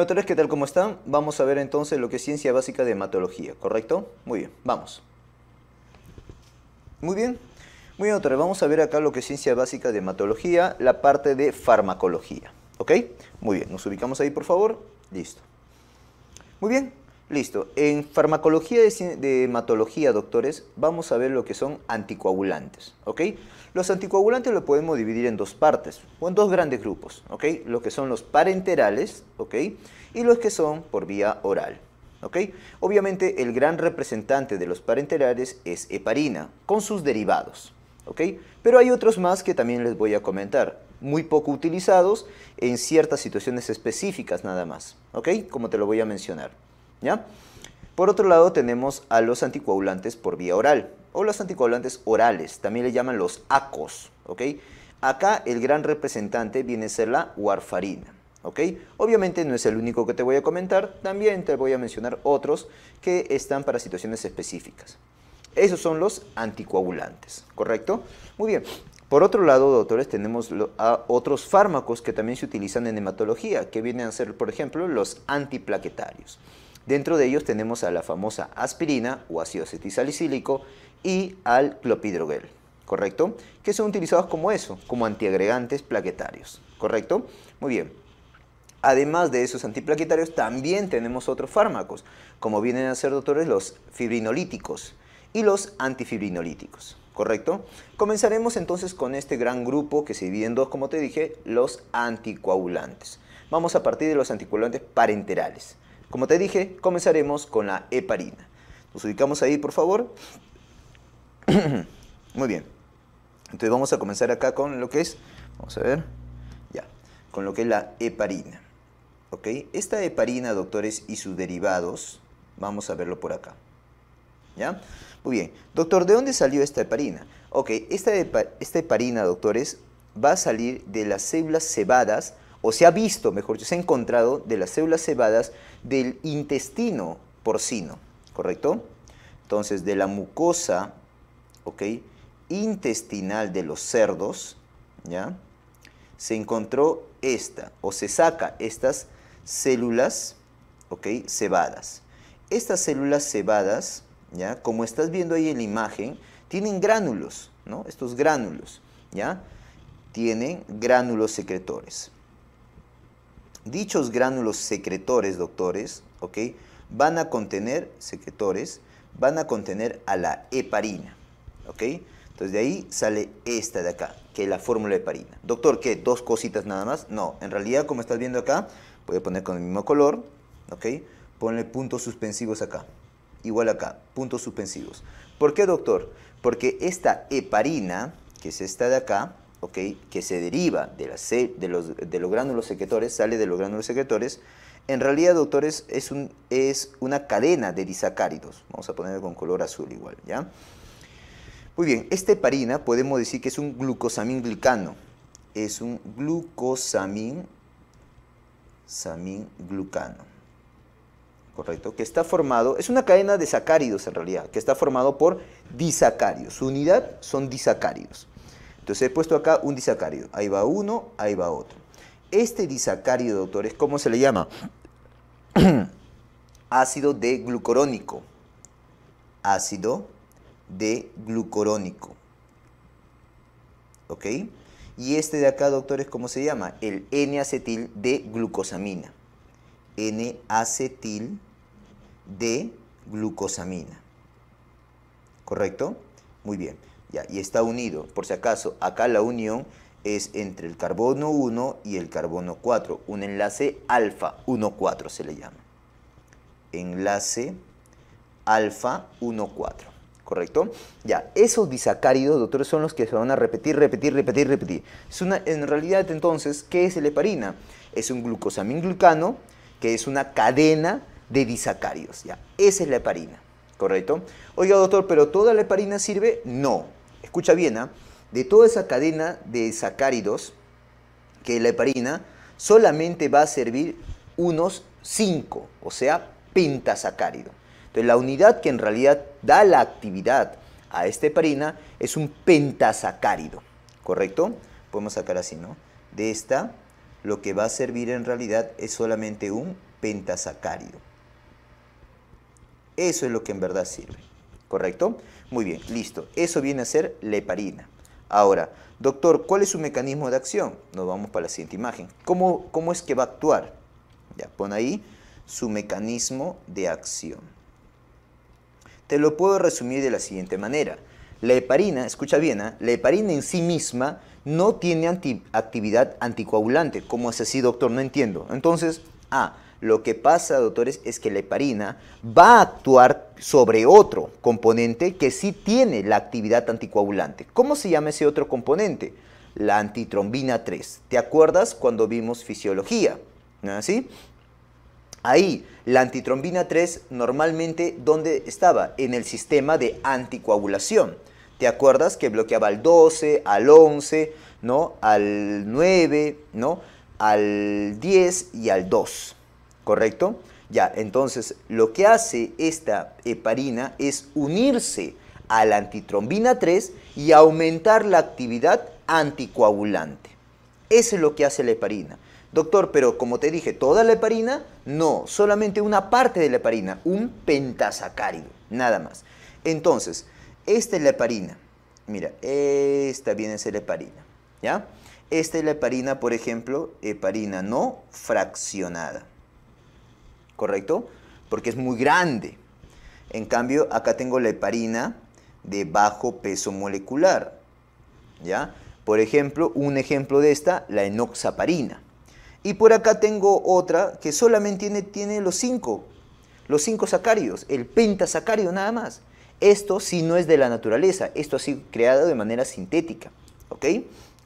Otra vez, ¿qué tal? ¿Cómo están? Vamos a ver entonces lo que es ciencia básica de hematología, ¿correcto? Muy bien, vamos. Muy bien. Muy bien, vamos a ver acá lo que es ciencia básica de hematología, la parte de farmacología, ¿ok? Muy bien, nos ubicamos ahí, por favor. Listo. Muy bien, Listo. En farmacología de, hematología, doctores, vamos a ver lo que son anticoagulantes. ¿ok? Los anticoagulantes los podemos dividir en dos partes, o en dos grandes grupos. ¿ok? Los que son los parenterales ¿ok? y los que son por vía oral. ¿ok? Obviamente el gran representante de los parenterales es heparina, con sus derivados. ¿ok? Pero hay otros más que también les voy a comentar muy poco utilizados en ciertas situaciones específicas nada más, ¿ok? Como te lo voy a mencionar. Por otro lado tenemos a los anticoagulantes por vía oral o los anticoagulantes orales, también le llaman los ACOs, Acá el gran representante viene a ser la warfarina. Obviamente no es el único que te voy a comentar, también te voy a mencionar otros que están para situaciones específicas. Esos son los anticoagulantes, ¿correcto? Muy bien. Por otro lado, doctores, tenemos a otros fármacos que también se utilizan en hematología, que vienen a ser, por ejemplo, los antiplaquetarios. Dentro de ellos tenemos a la famosa aspirina o ácido acetisalicílico y al clopidrogel, ¿correcto? Que son utilizados como eso, como antiagregantes plaquetarios, ¿correcto? Muy bien. Además de esos antiplaquetarios, también tenemos otros fármacos, como vienen a ser, doctores, los fibrinolíticos y los antifibrinolíticos, ¿correcto? Comenzaremos entonces con este gran grupo que se divide en dos, como te dije, los anticoagulantes. Vamos a partir de los anticoagulantes parenterales. Como te dije, comenzaremos con la heparina. Nos ubicamos ahí, por favor. Muy bien. Entonces vamos a comenzar acá con lo que es, vamos a ver, ya, con lo que es la heparina. ¿Ok? Esta heparina, doctores, y sus derivados, vamos a verlo por acá. ¿Ya? Muy bien. Doctor, ¿de dónde salió esta heparina? Ok, esta, esta heparina, doctores, va a salir de las células cebadas o se ha visto, mejor dicho, se ha encontrado de las células cebadas del intestino porcino, ¿correcto? Entonces, de la mucosa, Intestinal de los cerdos, ¿ya? Se encontró esta, o se saca estas células, ¿ok? Cebadas. Estas células cebadas, ¿ya? Como estás viendo ahí en la imagen, tienen gránulos, ¿no? Estos gránulos, ¿ya? Tienen gránulos secretores. Dichos gránulos secretores, doctores, ¿ok? Van a contener, secretores, van a contener a la heparina, ¿ok? Entonces de ahí sale esta de acá, que es la fórmula heparina. Doctor, ¿qué? ¿Dos cositas nada más? No, en realidad, como estás viendo acá, voy a poner con el mismo color, ¿ok? Ponle puntos suspensivos acá, igual acá, puntos suspensivos. ¿Por qué, doctor? Porque esta heparina, que es esta de acá, que se deriva de, los, de los gránulos secretores, sale de los gránulos secretores, en realidad, doctores, es, un, es una cadena de disacáridos. Vamos a ponerlo con color azul igual, ¿ya? Muy bien, este parina podemos decir que es un glucosamín glicano. Es un glucosamín glucano. Correcto, que está formado, es una cadena de sacáridos en realidad, que está formado por disacáridos. Su unidad son disacáridos. Entonces he puesto acá un disacario. Ahí va uno, ahí va otro. Este disacárido, doctores, ¿cómo se le llama? ácido de glucorónico. Ácido de glucorónico. ¿Ok? Y este de acá, doctores, ¿cómo se llama? El N-acetil de glucosamina. N-acetil de glucosamina. ¿Correcto? Muy bien. ¿ya? y está unido. Por si acaso, acá la unión es entre el carbono 1 y el carbono 4, un enlace alfa 1,4 se le llama. Enlace alfa 1,4, ¿correcto? Ya, esos disacáridos, doctor son los que se van a repetir, repetir, repetir, repetir. Es una, en realidad, entonces, ¿qué es la heparina? Es un glucano que es una cadena de disacáridos, ¿ya? Esa es la heparina, ¿correcto? Oiga, doctor, ¿pero toda la heparina sirve? No, escucha bien, ¿ah? de toda esa cadena de sacáridos, que la heparina solamente va a servir unos 5, o sea, pentasacárido. Entonces, la unidad que en realidad da la actividad a esta heparina es un pentasacárido, ¿correcto? Podemos sacar así, ¿no? De esta, lo que va a servir en realidad es solamente un pentasacárido. Eso es lo que en verdad sirve. ¿correcto? Muy bien, listo. Eso viene a ser leparina. Ahora, doctor, ¿cuál es su mecanismo de acción? Nos vamos para la siguiente imagen. ¿Cómo, cómo es que va a actuar? Ya, pon ahí su mecanismo de acción. Te lo puedo resumir de la siguiente manera. La heparina, escucha bien, ¿ah? la heparina en sí misma no tiene actividad anticoagulante. ¿Cómo es así, doctor? No entiendo. Entonces, A, lo que pasa, doctores, es que la heparina va a actuar sobre otro componente que sí tiene la actividad anticoagulante. ¿Cómo se llama ese otro componente? La antitrombina 3. ¿Te acuerdas cuando vimos fisiología? ¿Así? Ahí, la antitrombina 3 normalmente, ¿dónde estaba? En el sistema de anticoagulación. ¿Te acuerdas que bloqueaba al 12, al 11, ¿no? al 9, ¿no? al 10 y al 2? ¿correcto? Ya, entonces lo que hace esta heparina es unirse a la antitrombina 3 y aumentar la actividad anticoagulante. Eso es lo que hace la heparina. Doctor, pero como te dije, ¿toda la heparina? No, solamente una parte de la heparina, un pentasacárido, nada más. Entonces, esta es la heparina. Mira, esta viene a ser heparina, ¿ya? Esta es la heparina, por ejemplo, heparina no fraccionada. ¿correcto? Porque es muy grande. En cambio, acá tengo la heparina de bajo peso molecular, ¿ya? Por ejemplo, un ejemplo de esta, la enoxaparina. Y por acá tengo otra que solamente tiene, los cinco. los cinco sacarios, el pentasacario nada más. Esto sí no es de la naturaleza, esto ha sido creado de manera sintética, ¿ok?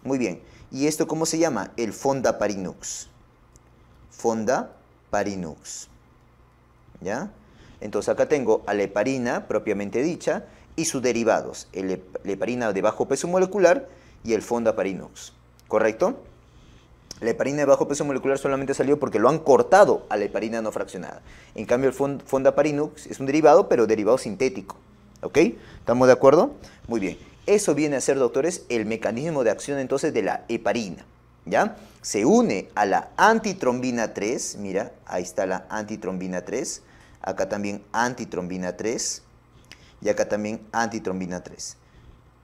Muy bien. ¿Y esto cómo se llama? El Fondaparinux. parinux. ¿ya? Entonces acá tengo a la heparina propiamente dicha y sus derivados, la heparina de bajo peso molecular y el fondaparinux, ¿correcto? La heparina de bajo peso molecular solamente salió porque lo han cortado a la heparina no fraccionada. En cambio, el fondaparinux es un derivado, pero derivado sintético. ¿Ok? ¿Estamos de acuerdo? Muy bien. Eso viene a ser, doctores, el mecanismo de acción entonces de la heparina. ¿Ya? se une a la antitrombina 3, mira, ahí está la antitrombina 3, acá también antitrombina 3 y acá también antitrombina 3.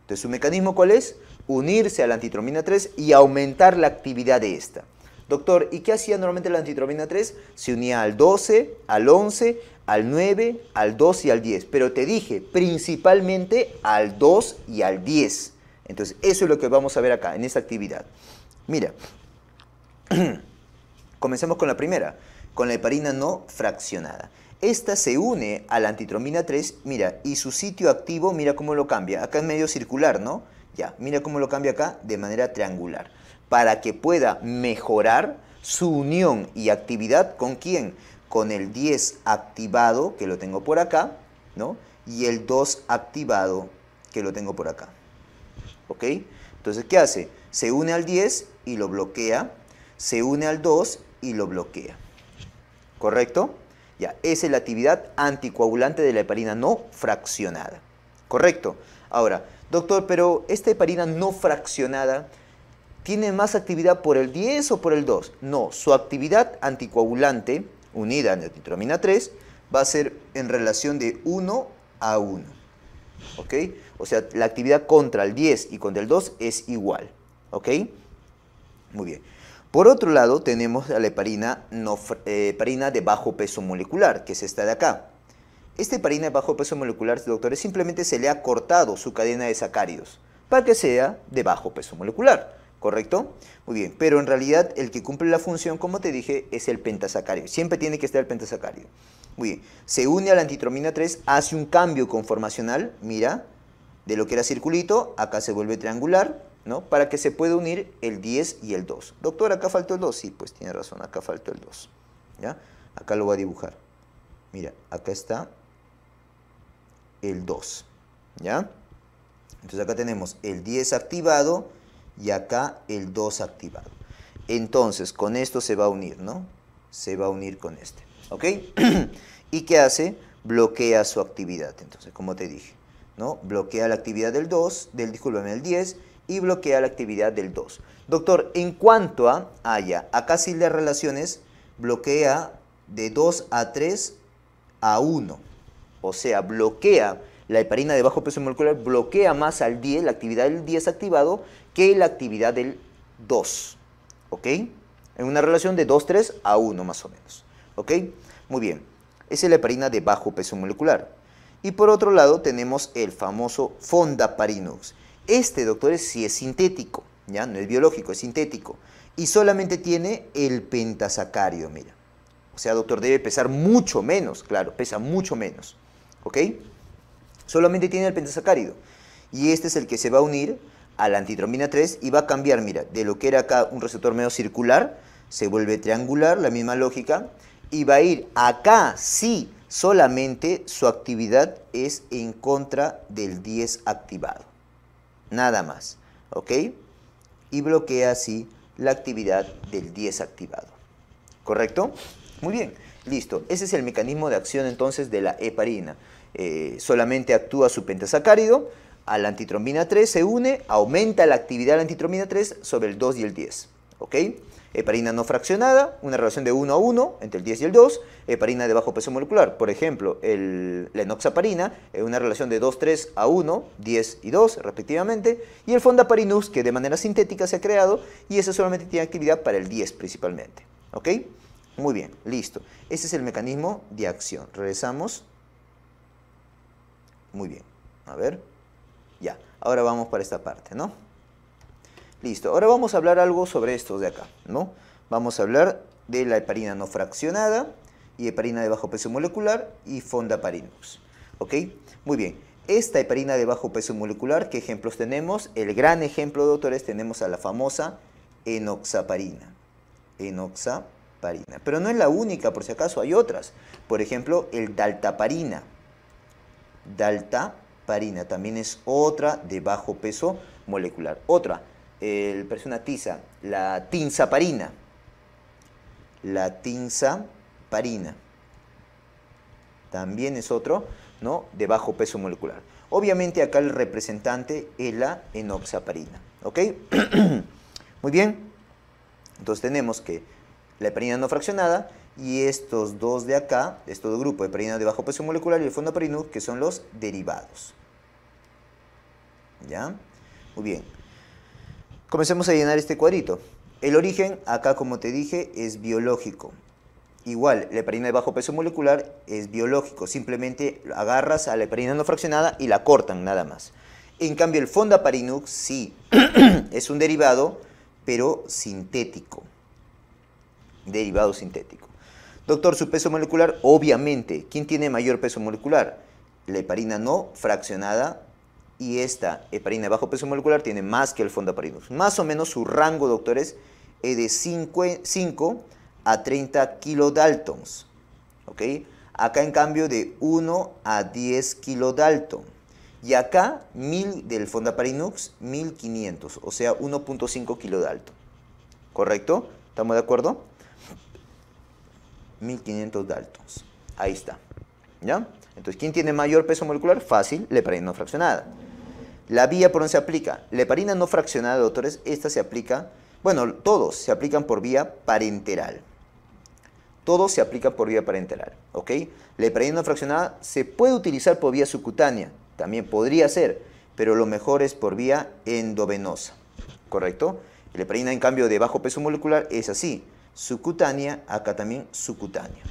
Entonces, ¿su mecanismo cuál es? Unirse a la antitrombina 3 y aumentar la actividad de esta. Doctor, ¿y qué hacía normalmente la antitrombina 3? Se unía al 12, al 11, al 9, al 2 y al 10. Pero te dije, principalmente al 2 y al 10. Entonces, eso es lo que vamos a ver acá, en esta actividad. Mira, Comencemos con la primera, con la heparina no fraccionada. Esta se une a la antitromina 3, mira, y su sitio activo, mira cómo lo cambia. Acá es medio circular, ¿no? Ya, mira cómo lo cambia acá de manera triangular. Para que pueda mejorar su unión y actividad con quién? Con el 10 activado, que lo tengo por acá, ¿no? Y el 2 activado, que lo tengo por acá. ¿Ok? Entonces, ¿qué hace? Se une al 10 y lo bloquea se une al 2 y lo bloquea. ¿Correcto? Ya, esa es la actividad anticoagulante de la heparina no fraccionada. ¿Correcto? Ahora, doctor, pero esta heparina no fraccionada tiene más actividad por el 10 o por el 2? No, su actividad anticoagulante unida a neotitromina 3 va a ser en relación de 1 a 1. ¿Ok? O sea, la actividad contra el 10 y contra el 2 es igual. ¿Ok? Muy bien. Por otro lado, tenemos la eh, heparina, de bajo peso molecular, que es esta de acá. Esta heparina de bajo peso molecular, doctores, simplemente se le ha cortado su cadena de sacarios para que sea de bajo peso molecular, ¿correcto? Muy bien, pero en realidad el que cumple la función, como te dije, es el pentasacario. Siempre tiene que estar el pentasacario. Muy bien, se une a la antitromina 3, hace un cambio conformacional, mira, de lo que era circulito, acá se vuelve triangular, ¿no? Para que se pueda unir el 10 y el 2. Doctor, acá faltó el 2. Sí, pues tiene razón, acá faltó el 2. ¿Ya? Acá lo voy a dibujar. Mira, acá está el 2. ¿Ya? Entonces acá tenemos el 10 activado y acá el 2 activado. Entonces, con esto se va a unir, ¿no? Se va a unir con este. ¿Ok? ¿Y qué hace? Bloquea su actividad. Entonces, como te dije, ¿no? Bloquea la actividad del 2, del, discúlpame, del 10 y bloquea la actividad del 2. Doctor, en cuanto a haya, ah, acá sí las relaciones bloquea de 2 a 3 a 1. O sea, bloquea la heparina de bajo peso molecular, bloquea más al 10, la actividad del 10 activado, que la actividad del 2. ¿Ok? En una relación de 2, 3 a 1 más o menos. ¿Ok? Muy bien. Esa es la heparina de bajo peso molecular. Y por otro lado tenemos el famoso fondaparinux. Este, doctores, sí es sintético, ya no es biológico, es sintético. Y solamente tiene el pentasacario, mira. O sea, doctor, debe pesar mucho menos, claro, pesa mucho menos. ¿Ok? Solamente tiene el pentasacárido. Y este es el que se va a unir a la antitromina 3 y va a cambiar, mira, de lo que era acá un receptor medio circular, se vuelve triangular, la misma lógica, y va a ir acá, sí, solamente su actividad es en contra del 10 activado nada más, ¿ok? Y bloquea así la actividad del 10 activado, ¿correcto? Muy bien, listo. Ese es el mecanismo de acción entonces de la heparina. Eh, solamente actúa su pentasacárido, a la antitrombina 3 se une, aumenta la actividad de la antitrombina 3 sobre el 2 y el 10, ¿ok? Heparina no fraccionada, una relación de 1 a 1 entre el 10 y el 2. Heparina de bajo peso molecular, por ejemplo, la enoxaparina, una relación de 2, 3 a 1, 10 y 2 respectivamente. Y el fondaparinus, que de manera sintética se ha creado y ese solamente tiene actividad para el 10 principalmente. ¿Ok? Muy bien, listo. Ese es el mecanismo de acción. Regresamos. Muy bien. A ver. Ya. Ahora vamos para esta parte, ¿no? Listo, ahora vamos a hablar algo sobre estos de acá, ¿no? Vamos a hablar de la heparina no fraccionada y heparina de bajo peso molecular y fondaparinux. ¿Ok? Muy bien. Esta heparina de bajo peso molecular, ¿qué ejemplos tenemos? El gran ejemplo, doctores, tenemos a la famosa enoxaparina. Enoxaparina. Pero no es la única, por si acaso hay otras. Por ejemplo, el daltaparina. Daltaparina también es otra de bajo peso molecular. Otra, el, personatiza, tiza, la tinzaparina. La tinzaparina. También es otro, ¿no? De bajo peso molecular. Obviamente acá el representante es la enoxaparina, ¿ok? Muy bien. Entonces tenemos que la heparina no fraccionada y estos dos de acá, estos dos grupos, heparina de bajo peso molecular y el fondo que son los derivados. ¿Ya? Muy bien. Comencemos a llenar este cuadrito. El origen, acá como te dije, es biológico. Igual, la heparina de bajo peso molecular es biológico. Simplemente agarras a la heparina no fraccionada y la cortan nada más. En cambio, el fondaparinux sí es un derivado, pero sintético. Derivado sintético. Doctor, su peso molecular, obviamente. ¿Quién tiene mayor peso molecular? La heparina no fraccionada y esta heparina de bajo peso molecular tiene más que el fondaparinux. Más o menos su rango, doctores, es de 5, a 30 kilodaltons. ¿Ok? Acá, en cambio, de 1 a 10 kilodalton. Y acá, 1000 del fondaparinux, 1500, o sea, 1.5 kilodalton. ¿Correcto? ¿Estamos de acuerdo? 1500 daltons. Ahí está. ¿Ya? Entonces, ¿quién tiene mayor peso molecular? Fácil, heparina no fraccionada. La vía por donde se aplica. La heparina no fraccionada doctores, esta se aplica, bueno, todos se aplican por vía parenteral. Todos se aplican por vía parenteral, ¿ok? La heparina no fraccionada se puede utilizar por vía subcutánea, también podría ser, pero lo mejor es por vía endovenosa, ¿correcto? La heparina, en cambio, de bajo peso molecular es así, subcutánea, acá también subcutánea,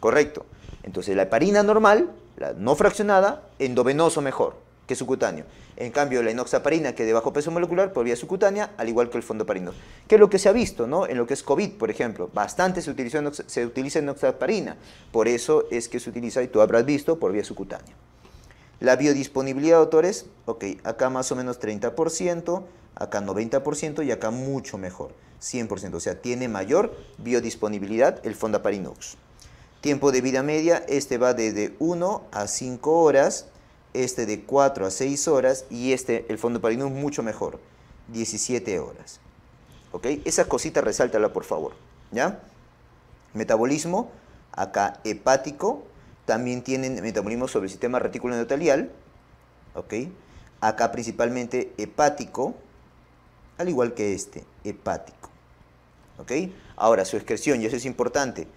¿correcto? Entonces, la heparina normal, la no fraccionada, endovenoso mejor que subcutáneo. En cambio, la inoxaparina, que de bajo peso molecular, por vía subcutánea, al igual que el fondoparino. Que es lo que se ha visto, ¿no? En lo que es COVID, por ejemplo. Bastante se, se utiliza inoxaparina. Por eso es que se utiliza, y tú habrás visto, por vía subcutánea. La biodisponibilidad, doctores, ok, acá más o menos 30%, acá 90% y acá mucho mejor, 100%. O sea, tiene mayor biodisponibilidad el fondaparinox. Tiempo de vida media, este va desde 1 a 5 horas este de 4 a 6 horas y este, el fondo parino es mucho mejor, 17 horas. ¿Ok? Esas cositas resáltala por favor, ¿ya? Metabolismo, acá hepático, también tienen metabolismo sobre el sistema retículo endotelial, Acá principalmente hepático, al igual que este, hepático. ¿Ok? Ahora, su excreción, y eso es importante.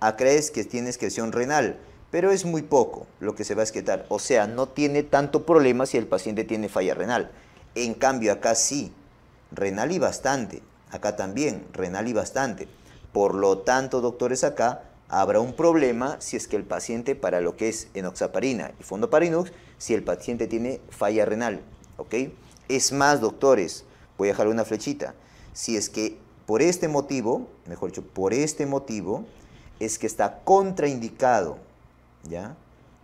Acrees que tiene excreción renal pero es muy poco lo que se va a esquetar. O sea, no tiene tanto problema si el paciente tiene falla renal. En cambio, acá sí, renal y bastante. Acá también, renal y bastante. Por lo tanto, doctores, acá habrá un problema si es que el paciente, para lo que es enoxaparina y fondoparinux, si el paciente tiene falla renal. ¿Ok? Es más, doctores, voy a dejar una flechita. Si es que por este motivo, mejor dicho, por este motivo, es que está contraindicado ¿ya?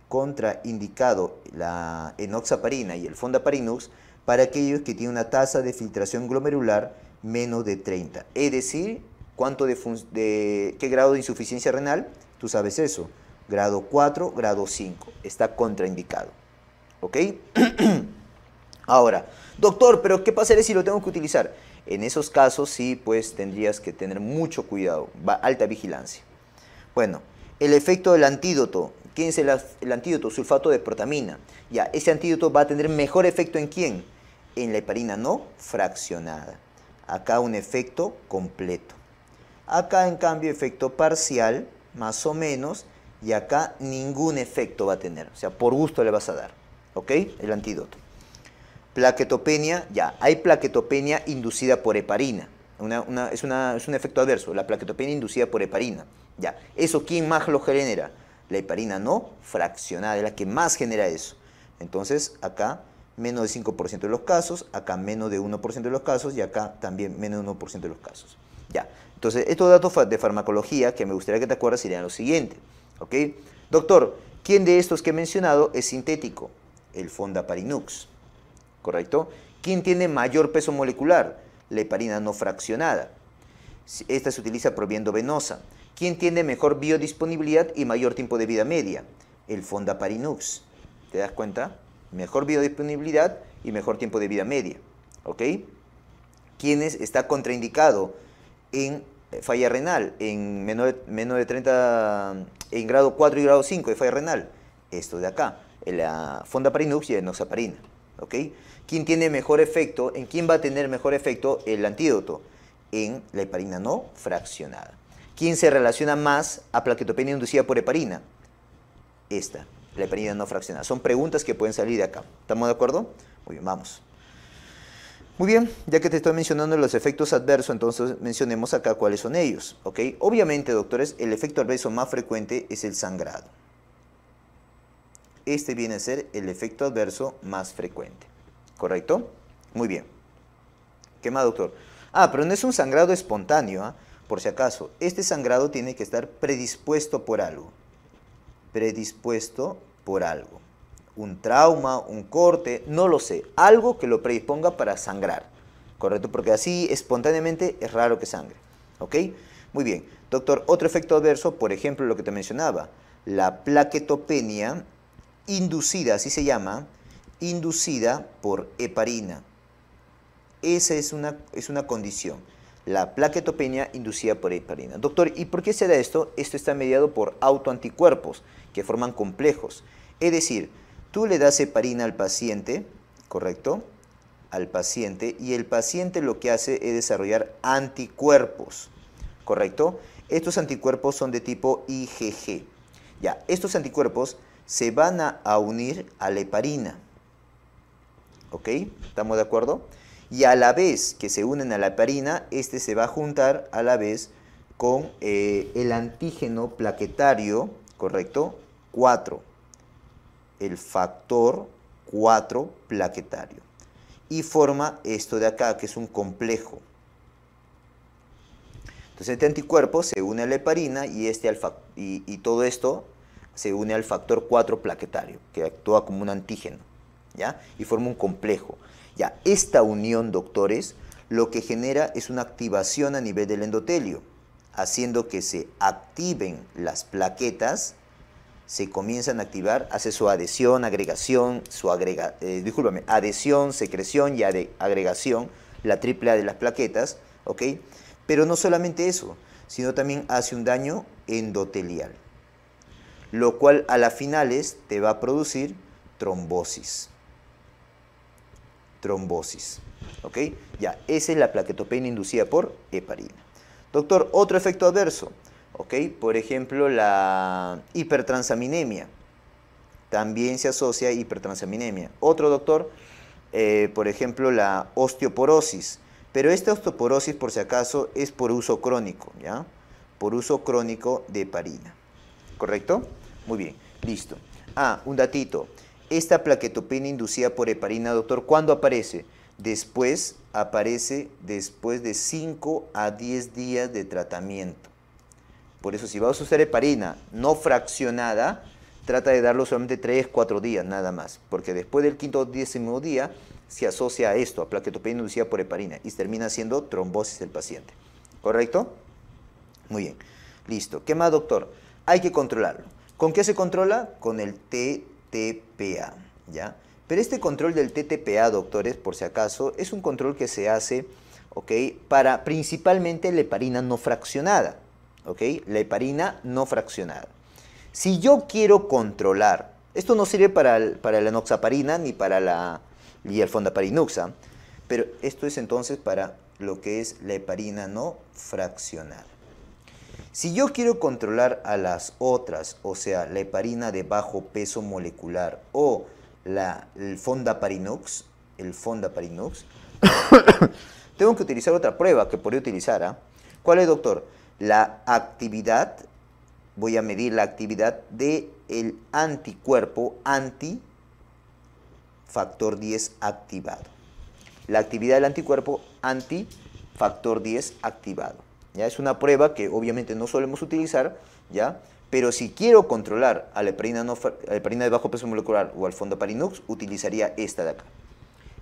contraindicado la enoxaparina y el fondaparinux para aquellos que tienen una tasa de filtración glomerular menos de 30. Es decir, ¿cuánto de, ¿qué grado de insuficiencia renal? Tú sabes eso. Grado 4, grado 5. Está contraindicado. ¿Ok? Ahora, doctor, pero ¿qué pasaré si lo tengo que utilizar? En esos casos sí, pues tendrías que tener mucho cuidado, alta vigilancia. Bueno, el efecto del antídoto ¿Quién es el, antídoto? Sulfato de protamina. Ya, ese antídoto va a tener mejor efecto en quién? En la heparina no fraccionada. Acá un efecto completo. Acá en cambio efecto parcial, más o menos, y acá ningún efecto va a tener. O sea, por gusto le vas a dar. ¿Ok? El antídoto. Plaquetopenia, ya, hay plaquetopenia inducida por heparina. es, es un efecto adverso, la plaquetopenia inducida por heparina. Ya, ¿eso quién más lo genera? La heparina no fraccionada es la que más genera eso. Entonces, acá menos de 5% de los casos, acá menos de 1% de los casos y acá también menos de 1% de los casos. Ya. Entonces, estos datos de farmacología que me gustaría que te acuerdas serían lo siguiente. ¿Ok? Doctor, ¿quién de estos que he mencionado es sintético? El Fondaparinux. ¿Correcto? ¿Quién tiene mayor peso molecular? La heparina no fraccionada. Esta se utiliza por venosa. ¿Quién tiene mejor biodisponibilidad y mayor tiempo de vida media? El Fondaparinux. ¿Te das cuenta? Mejor biodisponibilidad y mejor tiempo de vida media. ¿Ok? ¿Quién está contraindicado en eh, falla renal en menor menos de 30, en grado 4 y grado 5 de falla renal? Esto de acá, la fondaparinux y la enoxaparina. ¿Ok? ¿Quién tiene mejor efecto? ¿En quién va a tener mejor efecto el antídoto? En la heparina no fraccionada. ¿Quién se relaciona más a plaquetopenia inducida por heparina? Esta, la heparina no fraccionada. Son preguntas que pueden salir de acá. ¿Estamos de acuerdo? Muy bien, vamos. Muy bien, ya que te estoy mencionando los efectos adversos, entonces mencionemos acá cuáles son ellos. ¿ok? Obviamente, doctores, el efecto adverso más frecuente es el sangrado. Este viene a ser el efecto adverso más frecuente. ¿Correcto? Muy bien. ¿Qué más, doctor? Ah, pero no es un sangrado espontáneo. ¿ah? por si acaso, este sangrado tiene que estar predispuesto por algo. Predispuesto por algo. Un trauma, un corte, no lo sé. Algo que lo predisponga para sangrar. ¿Correcto? Porque así espontáneamente es raro que sangre. ¿Ok? Muy bien. Doctor, otro efecto adverso, por ejemplo, lo que te mencionaba, la plaquetopenia inducida, así se llama, inducida por heparina. Esa es una, es una condición la plaquetopenia inducida por heparina. Doctor, ¿y por qué se da esto? Esto está mediado por autoanticuerpos que forman complejos. Es decir, tú le das heparina al paciente, ¿correcto? Al paciente, y el paciente lo que hace es desarrollar anticuerpos, ¿correcto? Estos anticuerpos son de tipo IgG. Ya, estos anticuerpos se van a, unir a la heparina. ¿Ok? ¿Estamos de acuerdo? y a la vez que se unen a la heparina, este se va a juntar a la vez con eh, el antígeno plaquetario, ¿correcto? 4, el factor 4 plaquetario. Y forma esto de acá, que es un complejo. Entonces este anticuerpo se une a la heparina y, este y todo esto se une al factor 4 plaquetario, que actúa como un antígeno, ¿ya? Y forma un complejo. Ya, esta unión, doctores, lo que genera es una activación a nivel del endotelio, haciendo que se activen las plaquetas, se comienzan a activar, hace su adhesión, agregación, su eh, adhesión, secreción y agregación, la triple A de las plaquetas, Pero no solamente eso, sino también hace un daño endotelial, lo cual a las finales te va a producir trombosis trombosis. ¿Ok? Ya, esa es la plaquetopenia inducida por heparina. Doctor, otro efecto adverso. ¿Ok? Por ejemplo, la hipertransaminemia. También se asocia a hipertransaminemia. Otro, doctor, eh, por ejemplo, la osteoporosis. Pero esta osteoporosis, por si acaso, es por uso crónico, ¿ya? Por uso crónico de heparina. ¿Correcto? Muy bien, listo. Ah, un datito. Esta plaquetopenia inducida por heparina, doctor, ¿cuándo aparece? Después aparece después de 5 a 10 días de tratamiento. Por eso si vas a usar heparina no fraccionada, trata de darlo solamente 3, 4 días nada más, porque después del quinto o décimo día se asocia a esto, a plaquetopenia inducida por heparina, y termina siendo trombosis del paciente. ¿Correcto? Muy bien. Listo. ¿Qué más, doctor? Hay que controlarlo. ¿Con qué se controla? Con el T TTPA, ¿ya? Pero este control del TTPA, doctores, por si acaso, es un control que se hace, ¿ok? Para principalmente la heparina no fraccionada, ¿ok? La heparina no fraccionada. Si yo quiero controlar, esto no sirve para, para la noxaparina ni para la fondaparinuxa, pero esto es entonces para lo que es la heparina no fraccionada. Si yo quiero controlar a las otras, o sea, la heparina de bajo peso molecular o la, el fondaparinox, el Parinox, tengo que utilizar otra prueba que podría utilizar. ¿ah? ¿Cuál es, doctor? La actividad, voy a medir la actividad del el anticuerpo factor 10 activado. La actividad del anticuerpo anti-factor 10 activado. ¿ya? Es una prueba que obviamente no solemos utilizar, ¿ya? Pero si quiero controlar a la heparina, de bajo peso molecular o al fondo parinux, utilizaría esta de acá.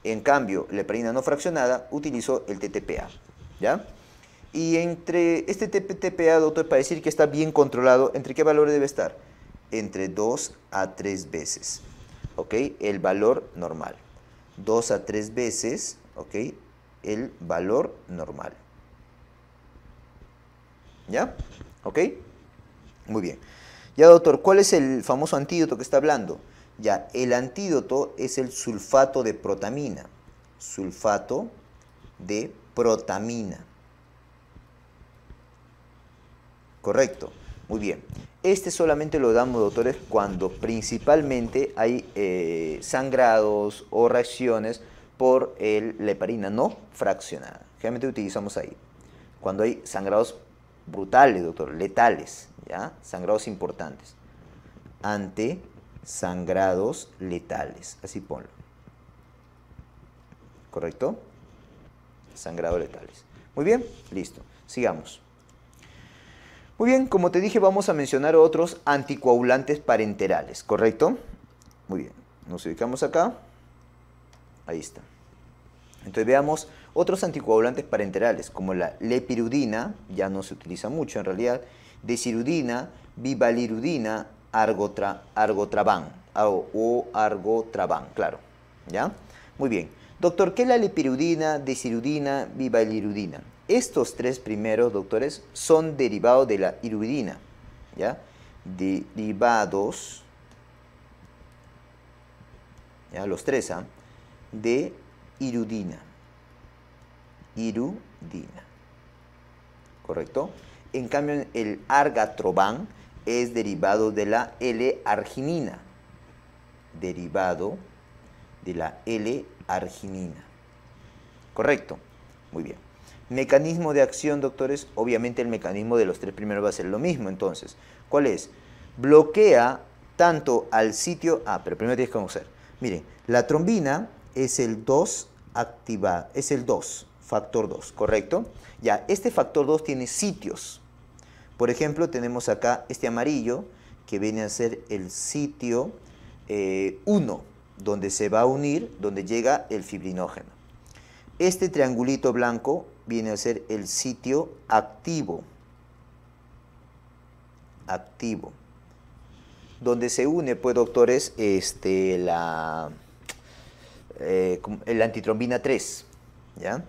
En cambio, la heparina no fraccionada utilizo el TTPA, ¿ya? Y entre este TTPA, doctor, para decir que está bien controlado, ¿entre qué valor debe estar? Entre 2 a 3 veces, ¿ok? El valor normal. 2 a 3 veces, ¿ok? El valor normal. ¿Ya? ¿Ok? Muy bien. Ya, doctor, ¿cuál es el famoso antídoto que está hablando? Ya, el antídoto es el sulfato de protamina. Sulfato de protamina. Correcto. Muy bien. Este solamente lo damos, doctores, cuando principalmente hay eh, sangrados o reacciones por el, la heparina no fraccionada. Generalmente utilizamos ahí. Cuando hay sangrados brutales, doctor, letales, ¿ya? Sangrados importantes. Ante sangrados letales. Así ponlo. ¿Correcto? Sangrados letales. Muy bien, listo. Sigamos. Muy bien, como te dije, vamos a mencionar otros anticoagulantes parenterales, ¿correcto? Muy bien, nos ubicamos acá. Ahí está. Entonces veamos otros anticoagulantes parenterales, como la lepirudina, ya no se utiliza mucho en realidad, desirudina, bivalirudina, argotra, argotrabán ah, o, argotrabán, claro. ¿Ya? Muy bien. Doctor, ¿qué es la lepirudina, desirudina, bivalirudina? Estos tres primeros, doctores, son derivados de la irudina, ¿ya? Derivados, ¿ya? Los tres, ¿ah? De irudina. ¿Correcto? En cambio, el argatroban es derivado de la L-arginina. Derivado de la L-arginina. ¿Correcto? Muy bien. Mecanismo de acción, doctores. Obviamente el mecanismo de los tres primeros va a ser lo mismo, entonces. ¿Cuál es? Bloquea tanto al sitio... Ah, pero primero tienes que conocer. Miren, la trombina es el 2 activa, es el 2 factor 2, ¿correcto? Ya, este factor 2 tiene sitios. Por ejemplo, tenemos acá este amarillo, que viene a ser el sitio 1, eh, donde se va a unir, donde llega el fibrinógeno. Este triangulito blanco viene a ser el sitio activo, activo, donde se une, pues doctores, este, la, eh, la antitrombina 3, ¿ya?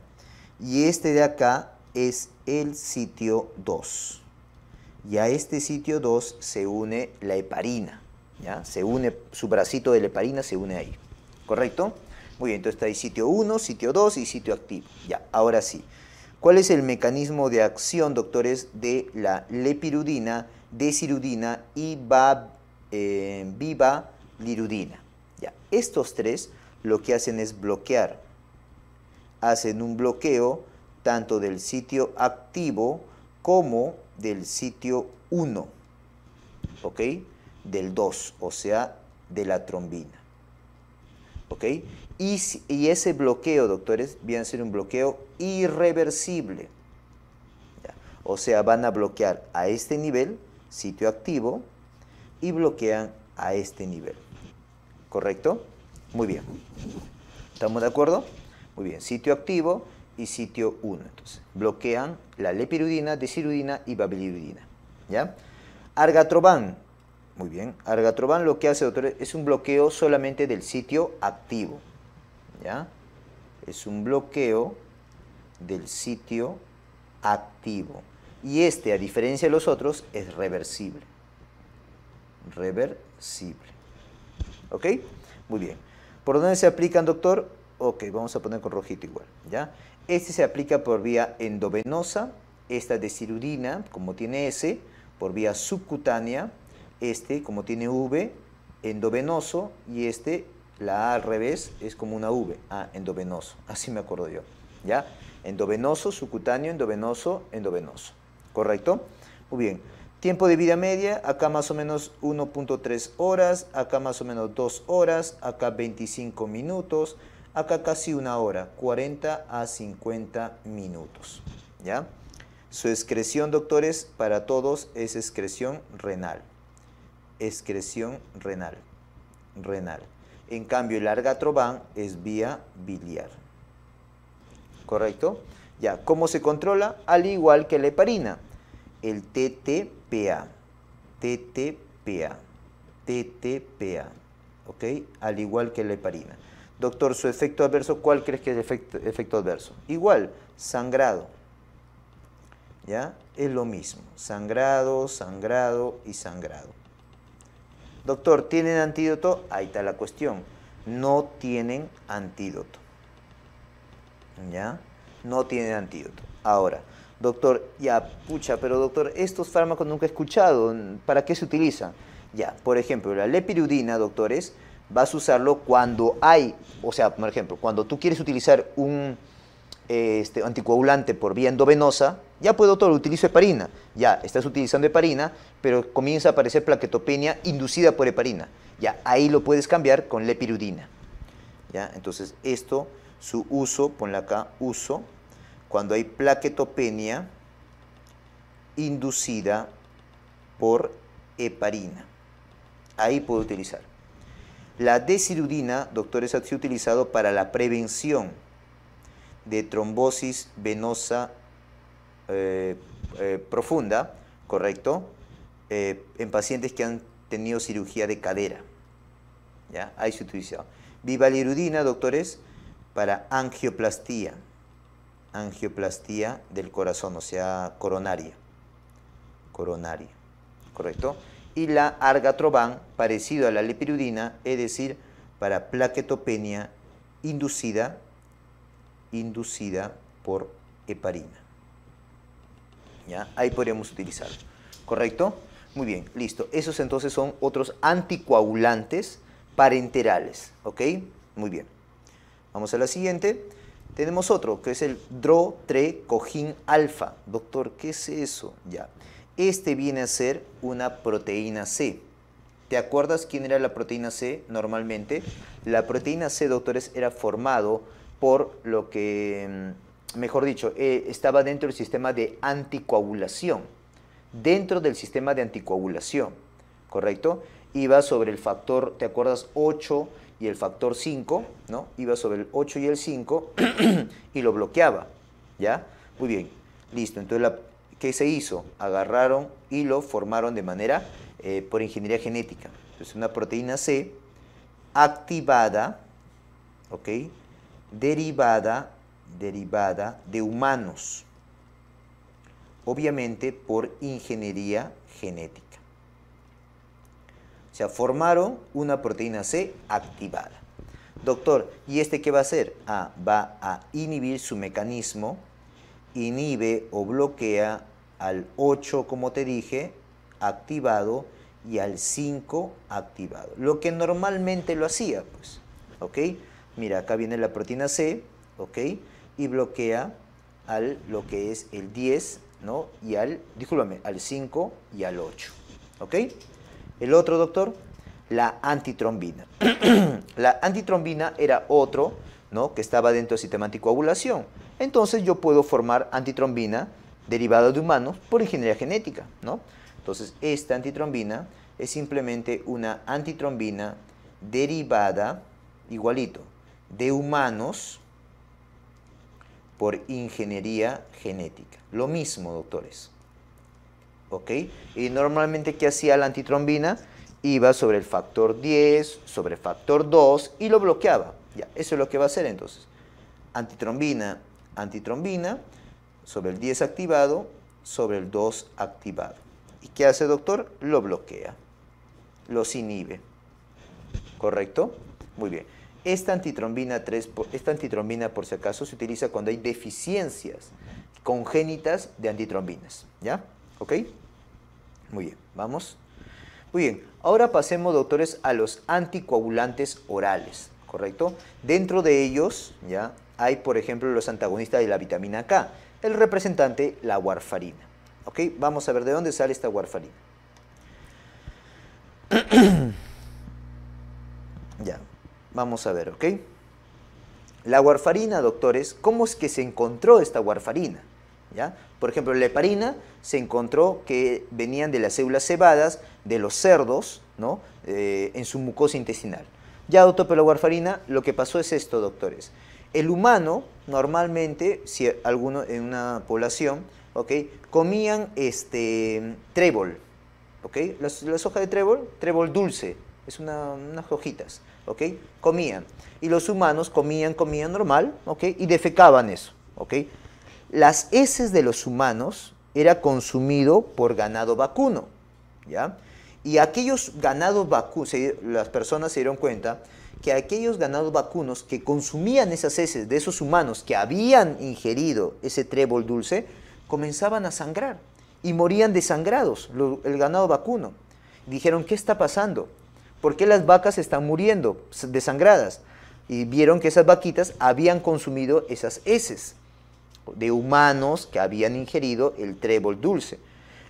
y este de acá es el sitio 2. Y a este sitio 2 se une la heparina, ¿ya? Se une, su bracito de la heparina se une ahí, ¿correcto? Muy bien, entonces está ahí sitio 1, sitio 2 y sitio activo. Ya, ahora sí. ¿Cuál es el mecanismo de acción, doctores, de la lepirudina, desirudina y eh, viva ya, estos tres lo que hacen es bloquear hacen un bloqueo tanto del sitio activo como del sitio 1, ¿ok? Del 2, o sea, de la trombina. ¿Ok? Y, ese bloqueo, doctores, viene a ser un bloqueo irreversible. O sea, van a bloquear a este nivel, sitio activo, y bloquean a este nivel. ¿Correcto? Muy bien. ¿Estamos de acuerdo? Muy bien, sitio activo y sitio 1. Entonces, bloquean la lepirudina, desirudina y babilirudina. ¿Ya? Argatroban. Muy bien, argatroban lo que hace, doctor, es un bloqueo solamente del sitio activo. ¿Ya? Es un bloqueo del sitio activo. Y este, a diferencia de los otros, es reversible. Reversible. ¿Ok? Muy bien. ¿Por dónde se aplican, doctor? Ok, vamos a poner con rojito igual, ¿ya? Este se aplica por vía endovenosa, esta de cirurina, como tiene S, por vía subcutánea, este como tiene V, endovenoso, y este, la A al revés, es como una V, endovenoso, así me acuerdo yo, ¿ya? Endovenoso, subcutáneo, endovenoso, endovenoso, ¿correcto? Muy bien. Tiempo de vida media, acá más o menos 1.3 horas, acá más o menos 2 horas, acá 25 minutos, acá casi una hora, 40 a 50 minutos. ¿ya? Su excreción, doctores, para todos es excreción renal. Excreción renal. Renal. En cambio, el argatroban es vía biliar. ¿Correcto? Ya, ¿cómo se controla? Al igual que la heparina. El TTPA. TTPA. TTPA. ¿Ok? Al igual que la heparina. Doctor, su efecto adverso, ¿cuál crees que es el efecto, adverso? Igual, sangrado. ¿Ya? Es lo mismo. Sangrado, sangrado y sangrado. Doctor, ¿tienen antídoto? Ahí está la cuestión. No tienen antídoto. ¿Ya? No tienen antídoto. Ahora, doctor, ya, pucha, pero doctor, estos fármacos nunca he escuchado. ¿Para qué se utilizan? Ya, por ejemplo, la lepirudina, doctores, vas a usarlo cuando hay, o sea, por ejemplo, cuando tú quieres utilizar un este, anticoagulante por vía endovenosa, ya puedo todo, utilizo heparina. Ya, estás utilizando heparina, pero comienza a aparecer plaquetopenia inducida por heparina. Ya, ahí lo puedes cambiar con lepirudina. Ya, entonces esto, su uso, ponle acá, uso, cuando hay plaquetopenia inducida por heparina. Ahí puedo utilizar. La desirudina, doctores, ha sido utilizado para la prevención de trombosis venosa eh, eh, profunda, ¿correcto? Eh, en pacientes que han tenido cirugía de cadera. ¿Ya? Ahí se utilizado. Vivalirudina, doctores, para angioplastía. Angioplastía del corazón, o sea, coronaria. Coronaria, ¿correcto? y la argatroban, parecido a la lepirudina, es decir, para plaquetopenia inducida, inducida por heparina. ¿Ya? Ahí podríamos utilizarlo. ¿Correcto? Muy bien, listo. Esos entonces son otros anticoagulantes parenterales. ¿Ok? Muy bien. Vamos a la siguiente. Tenemos otro, que es el dro alfa. Doctor, ¿qué es eso? Ya. Este viene a ser una proteína C. ¿Te acuerdas quién era la proteína C normalmente? La proteína C, doctores, era formado por lo que, mm, mejor dicho, eh, estaba dentro del sistema de anticoagulación. Dentro del sistema de anticoagulación, ¿correcto? Iba sobre el factor, ¿te acuerdas? 8 y el factor 5, ¿no? Iba sobre el 8 y el 5 y lo bloqueaba, ¿ya? Muy bien, listo. Entonces la ¿Qué se hizo? Agarraron y lo formaron de manera eh, por ingeniería genética. Entonces, una proteína C activada, ¿ok? Derivada, derivada de humanos. Obviamente por ingeniería genética. O sea, formaron una proteína C activada. Doctor, ¿y este qué va a hacer? Ah, va a inhibir su mecanismo, inhibe o bloquea al 8, como te dije, activado y al 5 activado. Lo que normalmente lo hacía, pues, ¿ok? Mira, acá viene la proteína C, ¿ok? Y bloquea al lo que es el 10, ¿no? Y al, discúlpame, al 5 y al 8, ¿ok? El otro, doctor, la antitrombina. la antitrombina era otro, ¿no? Que estaba dentro del sistema anticoagulación. Entonces yo puedo formar antitrombina Derivado de humanos por ingeniería genética, ¿no? Entonces, esta antitrombina es simplemente una antitrombina derivada, igualito, de humanos por ingeniería genética. Lo mismo, doctores. ¿Ok? Y normalmente, ¿qué hacía la antitrombina? Iba sobre el factor 10, sobre el factor 2 y lo bloqueaba. Ya, eso es lo que va a hacer entonces. Antitrombina, antitrombina, sobre el 10 activado, sobre el 2 activado. ¿Y qué hace doctor? Lo bloquea, los inhibe. ¿Correcto? Muy bien. Esta antitrombina, 3, esta antitrombina, por si acaso, se utiliza cuando hay deficiencias congénitas de antitrombinas. ¿Ya? ¿Ok? Muy bien, vamos. Muy bien, ahora pasemos, doctores, a los anticoagulantes orales, ¿correcto? Dentro de ellos, ¿ya? Hay, por ejemplo, los antagonistas de la vitamina K, el representante, la warfarina. ¿Ok? Vamos a ver de dónde sale esta warfarina. ya, vamos a ver, ¿ok? La warfarina, doctores, ¿cómo es que se encontró esta warfarina? ¿Ya? Por ejemplo, la heparina se encontró que venían de las células cebadas de los cerdos, ¿no? Eh, en su mucosa intestinal. Ya, doctor, pero la warfarina, lo que pasó es esto, doctores el humano normalmente, si alguno en una población, comían este, trébol, ¿okay? las, hojas de trébol, trébol dulce, es unas hojitas, comían. Y los humanos comían, comían normal, y defecaban eso. Las heces de los humanos era consumido por ganado vacuno. ¿ya? Y aquellos ganados vacunos, las personas se dieron cuenta, que aquellos ganados vacunos que consumían esas heces de esos humanos que habían ingerido ese trébol dulce, comenzaban a sangrar y morían desangrados el ganado vacuno. Dijeron, ¿qué está pasando? ¿Por qué las vacas están muriendo desangradas? Y vieron que esas vaquitas habían consumido esas heces de humanos que habían ingerido el trébol dulce.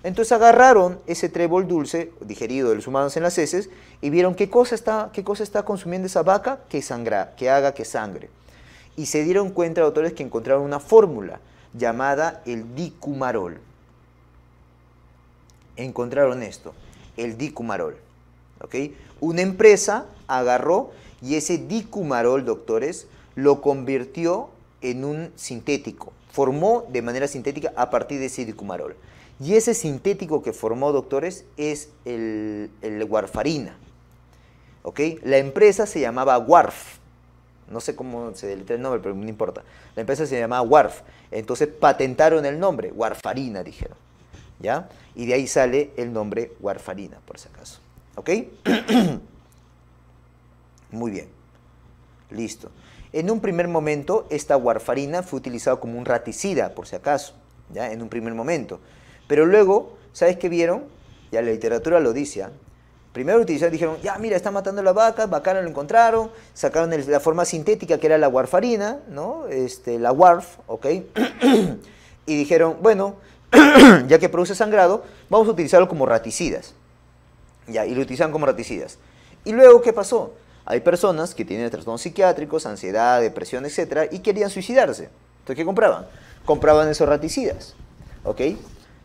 Entonces agarraron ese trébol dulce, digerido de los humanos en las heces, y vieron qué cosa está, qué cosa está consumiendo esa vaca que sangra, que haga que sangre. Y se dieron cuenta doctores, que encontraron una fórmula llamada el dicumarol. Encontraron esto, el dicumarol. Una empresa agarró y ese dicumarol, doctores, lo convirtió en un sintético. Formó de manera sintética a partir de ese dicumarol. Y ese sintético que formó, doctores, es el, warfarina. La empresa se llamaba Warf. No sé cómo se deletrea el nombre, pero no importa. La empresa se llamaba Warf. Entonces patentaron el nombre, Warfarina, dijeron. ¿Ya? Y de ahí sale el nombre Warfarina, por si acaso. ¿Ok? Muy bien. Listo. En un primer momento, esta warfarina fue utilizada como un raticida, por si acaso. ¿ya? En un primer momento. Pero luego, ¿sabes qué vieron? Ya la literatura lo dice. ¿ah? Primero utilizaron, dijeron, ya mira, está matando la vaca, bacana lo encontraron, sacaron la forma sintética que era la warfarina, ¿no? Este, la warf, ¿ok? y dijeron, bueno, ya que produce sangrado, vamos a utilizarlo como raticidas. Ya, y lo utilizan como raticidas. Y luego, ¿qué pasó? Hay personas que tienen trastornos psiquiátricos, ansiedad, depresión, etcétera, y querían suicidarse. Entonces, ¿qué compraban? Compraban esos raticidas, ¿ok?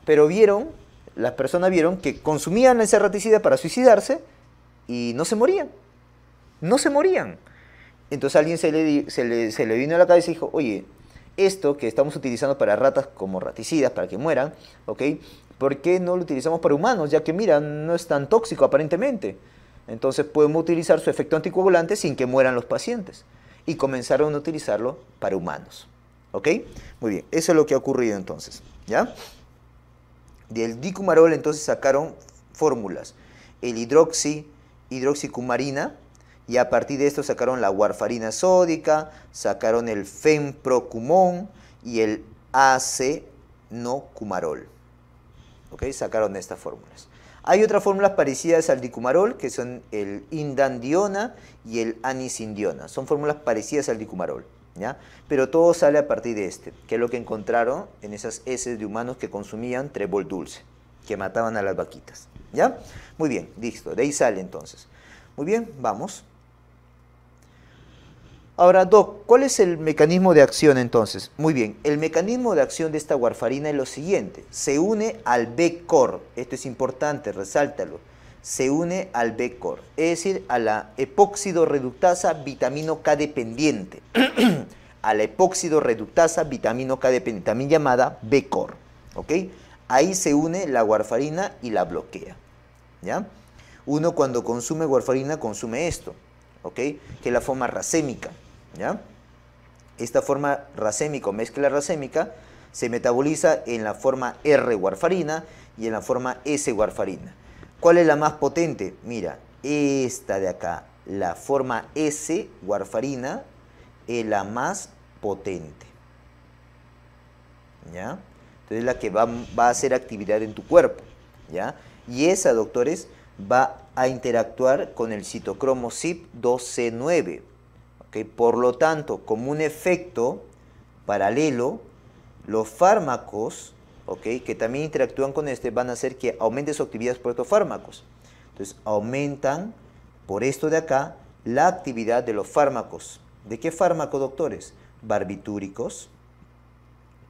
pero vieron, las personas vieron que consumían ese raticida para suicidarse y no se morían. No se morían. Entonces alguien se le, vino a la cabeza y dijo, oye, esto que estamos utilizando para ratas como raticidas, para que mueran, ¿ok? ¿Por qué no lo utilizamos para humanos? Ya que, mira, no es tan tóxico aparentemente. Entonces podemos utilizar su efecto anticoagulante sin que mueran los pacientes. Y comenzaron a utilizarlo para humanos. ¿Ok? Muy bien, eso es lo que ha ocurrido entonces. ¿Ya? Del dicumarol entonces sacaron fórmulas, el hidroxi, hidroxicumarina, y a partir de esto sacaron la warfarina sódica, sacaron el fenprocumón y el acenocumarol. ¿Ok? Sacaron estas fórmulas. Hay otras fórmulas parecidas al dicumarol, que son el indandiona y el anisindiona. Son fórmulas parecidas al dicumarol. Pero todo sale a partir de este, que es lo que encontraron en esas heces de humanos que consumían trébol dulce, que mataban a las vaquitas, ¿ya? Muy bien, listo, de ahí sale entonces. Muy bien, vamos. Ahora, Doc, ¿cuál es el mecanismo de acción entonces? Muy bien, el mecanismo de acción de esta warfarina es lo siguiente, se une al B-core, esto es importante, resáltalo se une al b es decir, a la epóxido reductasa vitamino K dependiente, a la epóxido reductasa vitamino K dependiente, también llamada B-Core. Ahí se une la warfarina y la bloquea. ¿ya? Uno cuando consume warfarina consume esto, ¿ok? que es la forma racémica. ¿ya? Esta forma racémica o mezcla racémica se metaboliza en la forma R-warfarina y en la forma S-warfarina. ¿Cuál es la más potente? Mira, esta de acá, la forma S, warfarina, es la más potente. ¿Ya? Entonces es la que va, a hacer actividad en tu cuerpo. ¿Ya? Y esa, doctores, va a interactuar con el citocromo cip 2 c 9 Por lo tanto, como un efecto paralelo, los fármacos que también interactúan con este, van a hacer que aumente su actividad por estos fármacos. Entonces, aumentan por esto de acá la actividad de los fármacos. ¿De qué fármacos, doctores? Barbitúricos,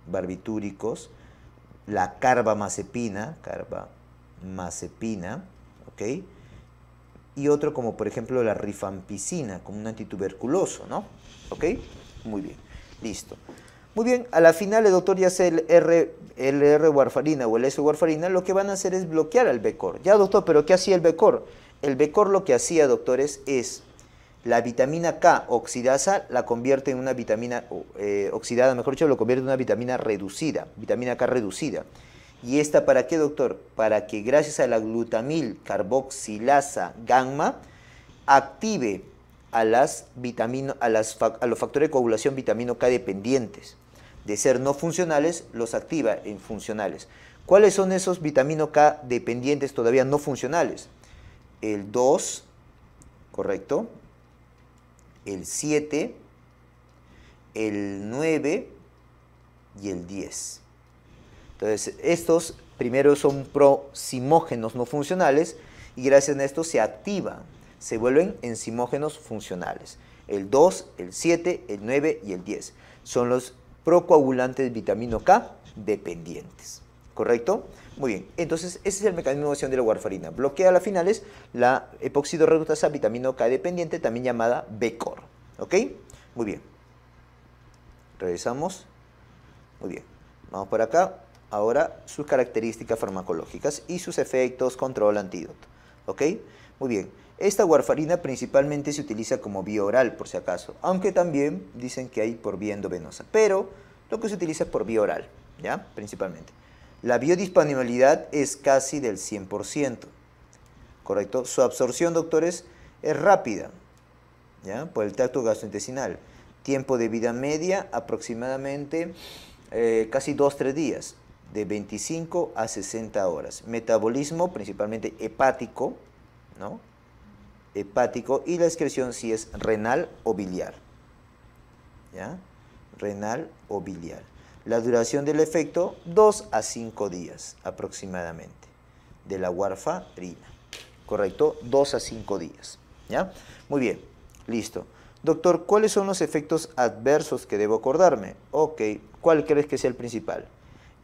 barbitúricos, la carbamazepina, carbamazepina, Y otro como por ejemplo la rifampicina, como un antituberculoso, ¿no? Muy bien, listo. Muy bien, a la final el doctor ya hace el R, el warfarina o el S warfarina, lo que van a hacer es bloquear al becor. Ya doctor, pero ¿qué hacía el becor? El becor lo que hacía, doctores, es la vitamina K oxidasa la convierte en una vitamina eh, oxidada, mejor dicho, lo convierte en una vitamina reducida, vitamina K reducida. ¿Y esta para qué, doctor? Para que gracias a la glutamil carboxilasa gamma active a, las vitaminas, a, las, a los factores de coagulación vitamino K dependientes de ser no funcionales, los activa en funcionales. ¿Cuáles son esos vitamino K dependientes todavía no funcionales? El 2, correcto, el 7, el 9 y el 10. Entonces, estos primero son proximógenos no funcionales y gracias a esto se activan, se vuelven enzimógenos funcionales. El 2, el 7, el 9 y el 10 son los procoagulantes vitamino K dependientes. ¿Correcto? Muy bien, entonces ese es el mecanismo de acción de la warfarina. Bloquea a las finales la reductasa, vitamina K dependiente, también llamada BCOR. ¿Ok? Muy bien. Regresamos. Muy bien. Vamos por acá. Ahora sus características farmacológicas y sus efectos, control, antídoto. ¿Ok? Muy bien. Esta warfarina principalmente se utiliza como vía oral, por si acaso, aunque también dicen que hay por vía endovenosa, pero lo que se utiliza es por vía oral, ¿ya? Principalmente. La biodisponibilidad es casi del 100%, ¿correcto? Su absorción, doctores, es rápida, ¿ya? Por el tracto gastrointestinal. Tiempo de vida media aproximadamente eh, casi 2-3 días, de 25 a 60 horas. Metabolismo principalmente hepático, ¿no? hepático y la excreción si es renal o biliar. ¿Ya? Renal o biliar. La duración del efecto, 2 a 5 días aproximadamente, de la warfarina. ¿Correcto? 2 a 5 días. ¿Ya? Muy bien, listo. Doctor, ¿cuáles son los efectos adversos que debo acordarme? Ok, ¿cuál crees que sea el principal?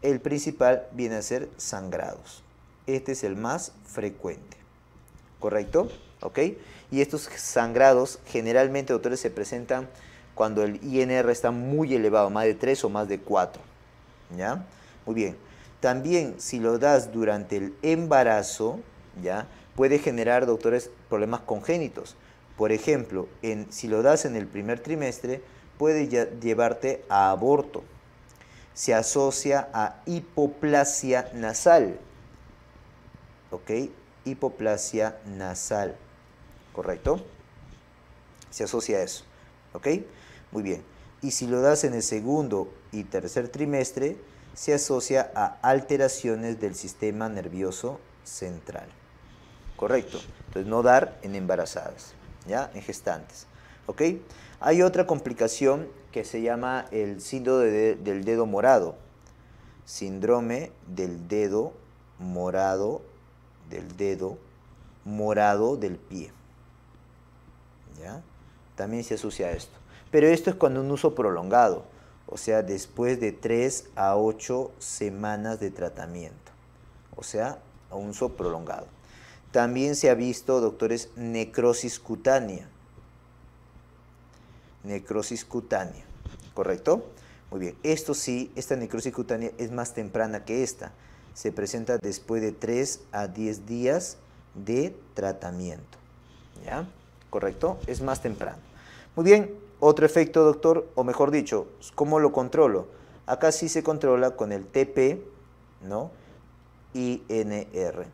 El principal viene a ser sangrados. Este es el más frecuente. ¿Correcto? ¿ok? Y estos sangrados generalmente, doctores, se presentan cuando el INR está muy elevado, más de 3 o más de 4, ¿ya? Muy bien. También si lo das durante el embarazo, ¿ya? Puede generar, doctores, problemas congénitos. Por ejemplo, si lo das en el primer trimestre, puede llevarte a aborto. Se asocia a hipoplasia nasal. ¿Ok? Hipoplasia nasal. ¿correcto? Se asocia a eso, ¿ok? Muy bien. Y si lo das en el segundo y tercer trimestre, se asocia a alteraciones del sistema nervioso central, ¿correcto? Entonces, no dar en embarazadas, ¿ya? En gestantes, ¿ok? Hay otra complicación que se llama el síndrome del dedo morado, síndrome del dedo morado, del dedo morado del pie. ¿ya? También se asocia a esto. Pero esto es cuando un uso prolongado, o sea, después de 3 a 8 semanas de tratamiento, o sea, un uso prolongado. También se ha visto, doctores, necrosis cutánea. Necrosis cutánea, ¿correcto? Muy bien, esto sí, esta necrosis cutánea es más temprana que esta. Se presenta después de 3 a 10 días de tratamiento. ¿Ya? ¿correcto? Es más temprano. Muy bien, otro efecto, doctor, o mejor dicho, ¿cómo lo controlo? Acá sí se controla con el TP, ¿no? INR.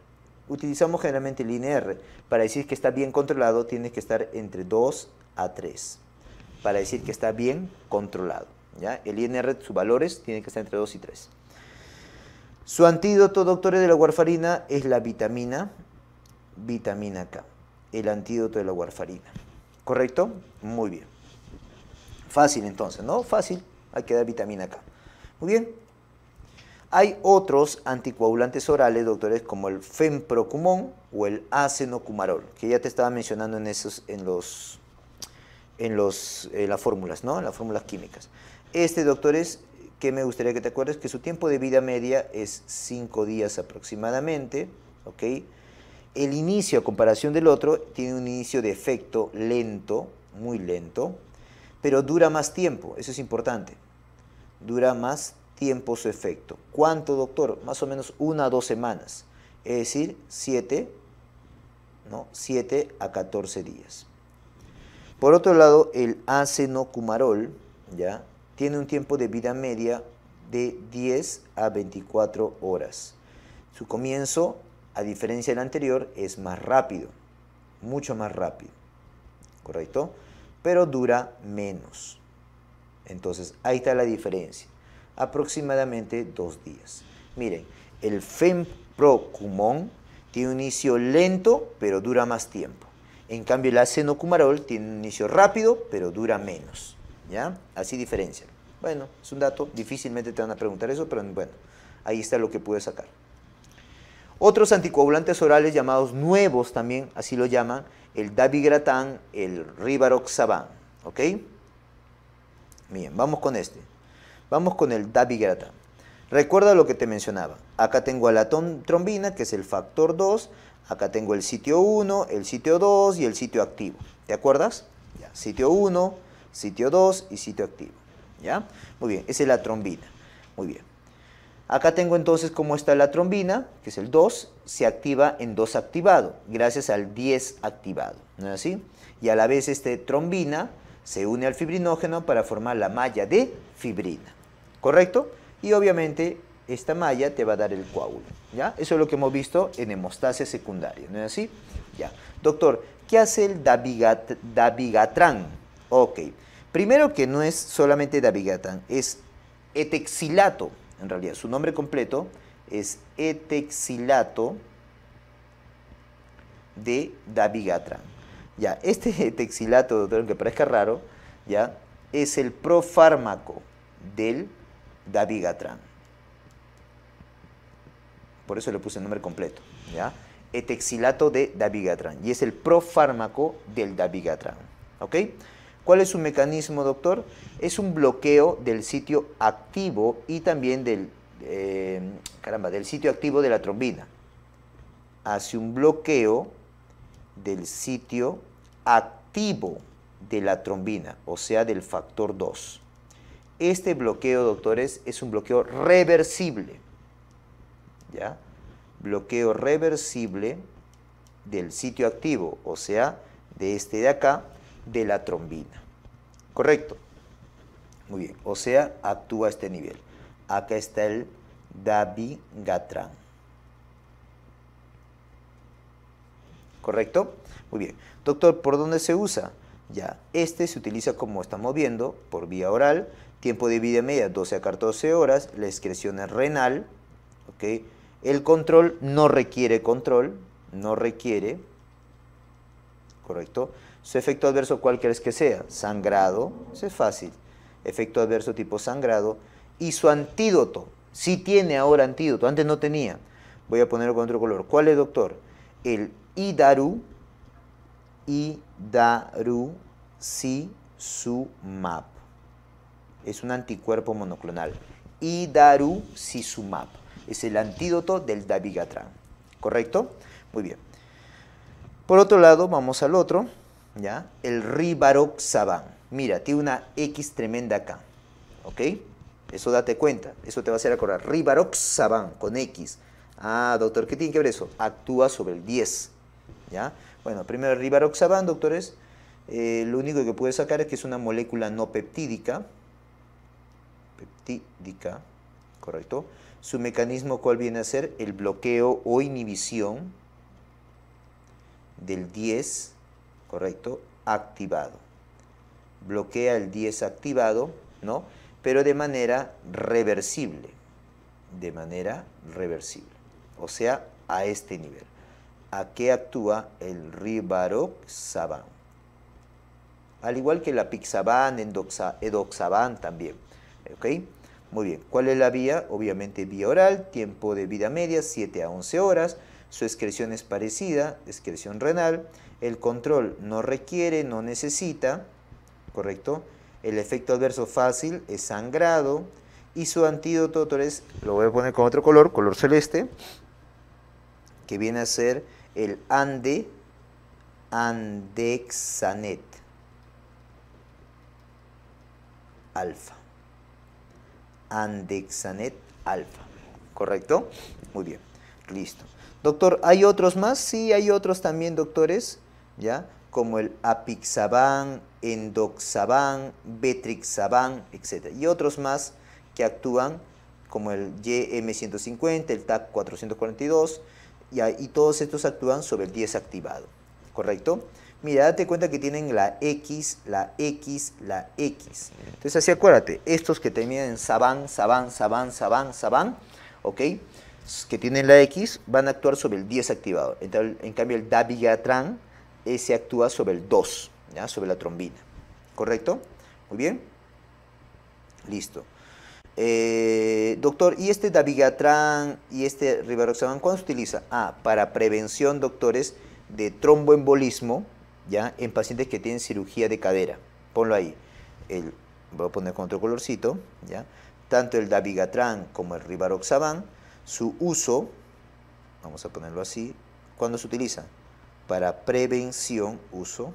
Utilizamos generalmente el INR. Para decir que está bien controlado, tiene que estar entre 2 a 3. Para decir que está bien controlado. ¿ya? El INR, sus valores, tiene que estar entre 2 y 3. Su antídoto, doctor, de la warfarina es la vitamina, vitamina K el antídoto de la warfarina. ¿Correcto? Muy bien. Fácil entonces, ¿no? Fácil, hay que dar vitamina K. Muy bien. Hay otros anticoagulantes orales, doctores, como el fenprocumón o el acenocumarol, que ya te estaba mencionando en esos, en los, en los, eh, las fórmulas, ¿no? En las fórmulas químicas. Este, doctores, que me gustaría que te acuerdes, que su tiempo de vida media es 5 días aproximadamente, ¿ok? El inicio a comparación del otro tiene un inicio de efecto lento, muy lento, pero dura más tiempo, eso es importante. Dura más tiempo su efecto. ¿Cuánto, doctor? Más o menos una a dos semanas, es decir, 7 ¿no? a 14 días. Por otro lado, el acenocumarol ¿ya? tiene un tiempo de vida media de 10 a 24 horas. Su comienzo a diferencia del anterior, es más rápido, mucho más rápido, ¿correcto? Pero dura menos. Entonces, ahí está la diferencia, aproximadamente dos días. Miren, el Fenprocumón tiene un inicio lento, pero dura más tiempo. En cambio, el acenocumarol tiene un inicio rápido, pero dura menos. ¿Ya? Así diferencia. Bueno, es un dato, difícilmente te van a preguntar eso, pero bueno, ahí está lo que pude sacar. Otros anticoagulantes orales llamados nuevos también, así lo llaman, el davigratán, el rivaroxaban. ¿Ok? Bien, vamos con este. Vamos con el davigratán. Recuerda lo que te mencionaba. Acá tengo a la trombina, que es el factor 2. Acá tengo el sitio 1, el sitio 2 y el sitio activo. ¿Te acuerdas? Ya, sitio 1, sitio 2 y sitio activo. ¿Ya? Muy bien, esa es la trombina. Muy bien. Acá tengo entonces cómo está la trombina, que es el 2, se activa en 2 activado, gracias al 10 activado, ¿no es así? Y a la vez este trombina se une al fibrinógeno para formar la malla de fibrina, ¿correcto? Y obviamente esta malla te va a dar el coágulo, ¿ya? Eso es lo que hemos visto en hemostasia secundaria, ¿no es así? Ya. Doctor, ¿qué hace el dabigat dabigatran? Ok, primero que no es solamente dabigatran, es etexilato, en realidad. Su nombre completo es etexilato de Davigatran. Ya, este etexilato, doctor, aunque parezca raro, ya, es el profármaco del Davigatran. Por eso le puse el nombre completo, ¿ya? Etexilato de Davigatran. Y es el profármaco del Davigatran, ¿ok? ¿Cuál es su mecanismo, doctor? Es un bloqueo del sitio activo y también del, eh, caramba, del sitio activo de la trombina. Hace un bloqueo del sitio activo de la trombina, o sea, del factor 2. Este bloqueo, doctores, es un bloqueo reversible. ¿Ya? Bloqueo reversible del sitio activo, o sea, de este de acá, de la trombina. ¿Correcto? Muy bien, o sea, actúa a este nivel. Acá está el dabigatran. ¿Correcto? Muy bien. Doctor, ¿por dónde se usa? Ya, este se utiliza como estamos viendo, por vía oral, tiempo de vida media 12 a 14 horas, la excreción es renal, ¿ok? El control no requiere control, no requiere, ¿correcto? Su efecto adverso, ¿cuál crees que sea? Sangrado, eso es fácil. Efecto adverso tipo sangrado. Y su antídoto, si tiene ahora antídoto, antes no tenía. Voy a ponerlo con otro color. ¿Cuál es, doctor? El Idaru, Idaru, Es un anticuerpo monoclonal. Idaru, map Es el antídoto del davigatran. ¿Correcto? Muy bien. Por otro lado, vamos al otro. ¿ya? El ribaroxaban. Mira, tiene una X tremenda acá, ¿ok? Eso date cuenta, eso te va a hacer acordar. Ribaroxaban con X. Ah, doctor, ¿qué tiene que ver eso? Actúa sobre el 10, ¿ya? Bueno, primero ribaroxaban, doctores, eh, lo único que puede sacar es que es una molécula no peptídica, peptídica, ¿correcto? Su mecanismo, ¿cuál viene a ser? El bloqueo o inhibición del 10 ¿correcto? Activado. Bloquea el 10 activado, ¿no? Pero de manera reversible, de manera reversible, o sea, a este nivel. ¿A qué actúa el rivaroxaban? Al igual que la pixaban, edoxaban también, ¿ok? Muy bien, ¿cuál es la vía? Obviamente vía oral, tiempo de vida media 7 a 11 horas, su excreción es parecida, excreción renal, el control no requiere, no necesita, ¿correcto? El efecto adverso fácil es sangrado y su antídoto, es... lo voy a poner con otro color, color celeste, que viene a ser el ande, andexanet alfa. Andexanet alfa. ¿Correcto? Muy bien. Listo. Doctor, ¿hay otros más? Sí, hay otros también, doctores como el apixaban, endoxaban, betrixaban, etc. Y otros más que actúan como el YM150, el TAC442, y, todos estos actúan sobre el 10 activado, ¿correcto? Mira, date cuenta que tienen la X, la X, la X. Entonces así acuérdate, estos que terminan en saban, saban, saban, saban, saban, ¿ok? Que tienen la X, van a actuar sobre el 10 activado. Entonces, en cambio el dabigatran se actúa sobre el 2, ¿ya? sobre la trombina. ¿Correcto? Muy bien. Listo. Eh, doctor, ¿y este Davigatran y este Rivaroxaban cuándo se utiliza? Ah, para prevención, doctores, de tromboembolismo ¿ya? en pacientes que tienen cirugía de cadera. Ponlo ahí. El, voy a poner con otro colorcito. ¿ya? Tanto el Davigatran como el Rivaroxaban, su uso, vamos a ponerlo así, ¿cuándo se utiliza? para prevención, uso,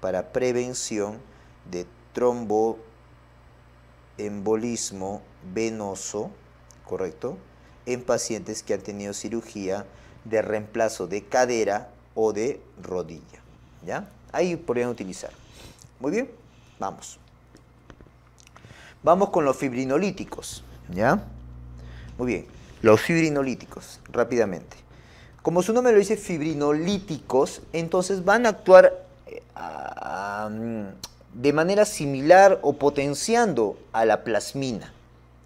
para prevención de tromboembolismo venoso, ¿correcto? En pacientes que han tenido cirugía de reemplazo de cadera o de rodilla, ¿ya? Ahí podrían utilizar. Muy bien, vamos. Vamos con los fibrinolíticos, ¿ya? Muy bien, los fibrinolíticos, rápidamente como su nombre lo dice, fibrinolíticos, entonces van a actuar eh, mm, de manera similar o potenciando a la plasmina.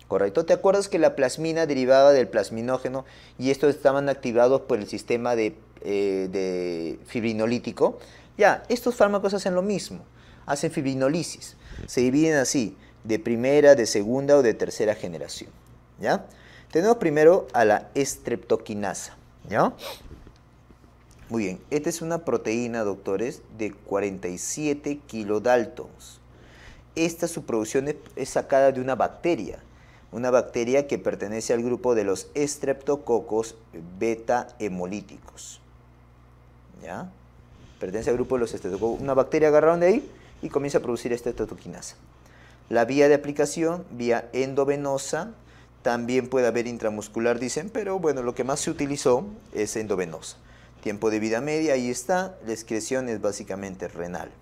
¿Correcto? ¿Te acuerdas que la plasmina derivaba del plasminógeno y estos estaban activados por el sistema de, eh, fibrinolítico? Ya, estos fármacos hacen lo mismo, hacen fibrinolisis. Se dividen así, de primera, de segunda o de tercera generación. ¿Ya? Tenemos primero a la estreptoquinasa. ¿Ya? Muy bien, esta es una proteína, doctores, de 47 kilodaltons. Esta su producción es sacada de una bacteria, una bacteria que pertenece al grupo de los estreptococos beta hemolíticos. ¿Ya? Pertenece al grupo de los estreptococos. Una bacteria agarraron de ahí y comienza a producir esta estreptoquinasa. La vía de aplicación, vía endovenosa, también puede haber intramuscular, dicen, pero bueno, lo que más se utilizó es endovenosa. Tiempo de vida media, ahí está. La excreción es básicamente renal.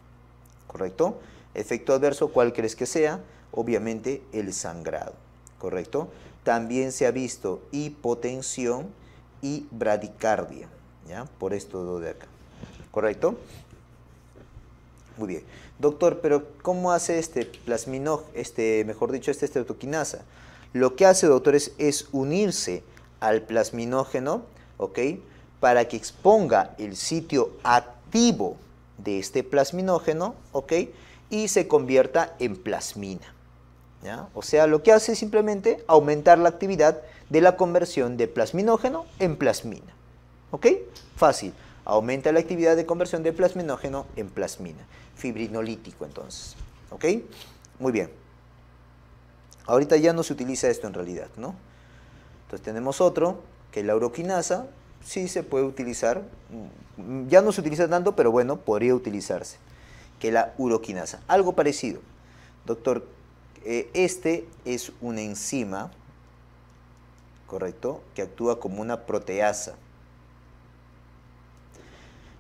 ¿Correcto? Efecto adverso, ¿cuál crees que sea? Obviamente el sangrado. ¿Correcto? También se ha visto hipotensión y bradicardia. ¿Ya? Por esto de acá. ¿Correcto? Muy bien. Doctor, pero ¿cómo hace este plasminog, este, mejor dicho, este estreptoquinasa? Lo que hace, doctores, es unirse al plasminógeno, ¿ok? Para que exponga el sitio activo de este plasminógeno, ¿ok? Y se convierta en plasmina. O sea, lo que hace es simplemente aumentar la actividad de la conversión de plasminógeno en plasmina. ¿Ok? Fácil. Aumenta la actividad de conversión de plasminógeno en plasmina. Fibrinolítico, entonces. ¿Ok? Muy bien. Ahorita ya no se utiliza esto en realidad, ¿no? Entonces tenemos otro, que la uroquinasa sí se puede utilizar, mm, ya no se utiliza tanto, pero bueno, podría utilizarse, que la uroquinasa. Algo parecido. Doctor, eh, este es una enzima, ¿correcto?, que actúa como una proteasa.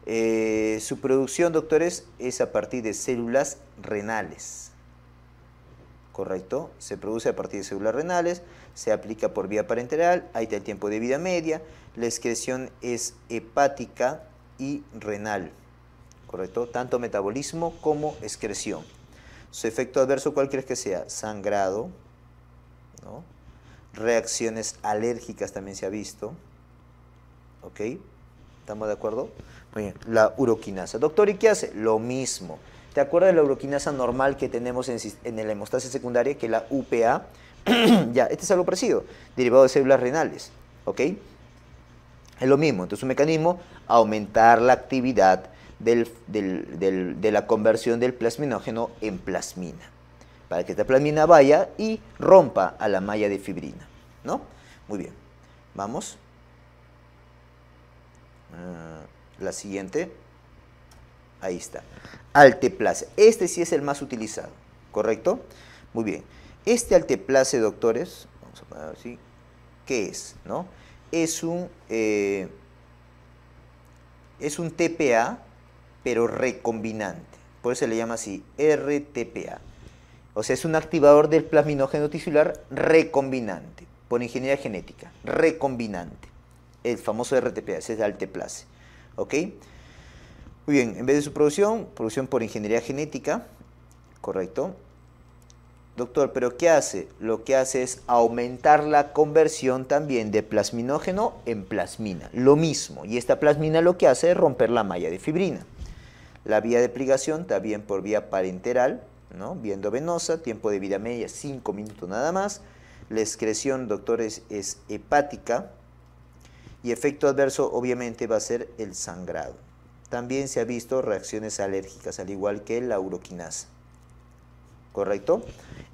Eh, su producción, doctores, es a partir de células renales. ¿correcto? Se produce a partir de células renales, se aplica por vía parenteral, ahí está el tiempo de vida media, la excreción es hepática y renal, ¿correcto? Tanto metabolismo como excreción. Su efecto adverso, ¿cuál crees que sea? Sangrado, ¿no? Reacciones alérgicas también se ha visto, ¿ok? ¿Estamos de acuerdo? Muy bien, la uroquinasa. Doctor, ¿y qué hace? Lo mismo. ¿Te acuerdas de la uroquinasa normal que tenemos en, la hemostasia secundaria, que es la UPA? ya, este es algo parecido, derivado de células renales, ¿ok? Es lo mismo, entonces un mecanismo, aumentar la actividad de la conversión del plasminógeno en plasmina, para que esta plasmina vaya y rompa a la malla de fibrina, ¿no? Muy bien, vamos. Ah, la siguiente. Ahí está. alteplase. Este sí es el más utilizado, ¿correcto? Muy bien. Este alteplase, doctores, vamos a poner así, ¿qué es? ¿No? Es un, eh, es un TPA, pero recombinante. Por eso se le llama así, RTPA. O sea, es un activador del plasminógeno tisular recombinante, por ingeniería genética, recombinante. El famoso RTPA, ese es alteplase. ¿Ok? Muy bien, en vez de su producción, producción por ingeniería genética, correcto. Doctor, pero ¿qué hace? Lo que hace es aumentar la conversión también de plasminógeno en plasmina, lo mismo. Y esta plasmina lo que hace es romper la malla de fibrina. La vía de plicación también por vía parenteral, ¿no? viendo venosa, tiempo de vida media 5 minutos nada más. La excreción, doctores, es hepática. Y efecto adverso obviamente va a ser el sangrado. También se ha visto reacciones alérgicas, al igual que la uroquinasa. ¿Correcto?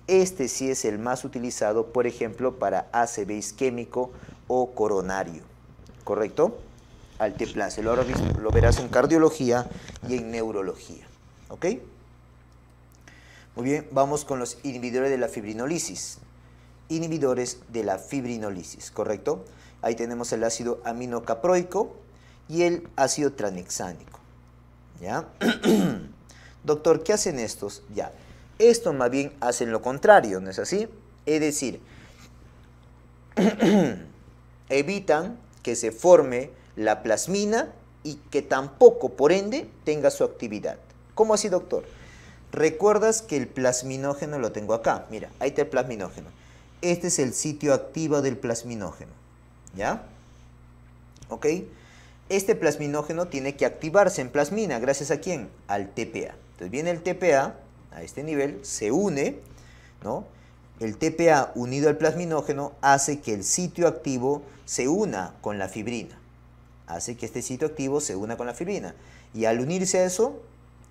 Este sí es el más utilizado, por ejemplo, para acb isquémico o coronario. ¿Correcto? Alteplase. Lo, lo verás en cardiología y en neurología. ¿Ok? Muy bien, vamos con los inhibidores de la fibrinolisis. Inhibidores de la fibrinolisis, ¿correcto? Ahí tenemos el ácido aminocaproico, y el ácido tranexánico. ¿Ya? Doctor, ¿qué hacen estos? Ya. Estos más bien hacen lo contrario, ¿no es así? Es decir, evitan que se forme la plasmina y que tampoco, por ende, tenga su actividad. ¿Cómo así, doctor? Recuerdas que el plasminógeno lo tengo acá. Mira, ahí está el plasminógeno. Este es el sitio activo del plasminógeno. ¿Ya? ¿Ok? este plasminógeno tiene que activarse en plasmina, gracias a quién? Al TPA. Entonces viene el TPA a este nivel, se une, ¿no? El TPA unido al plasminógeno hace que el sitio activo se una con la fibrina. Hace que este sitio activo se una con la fibrina. Y al unirse a eso,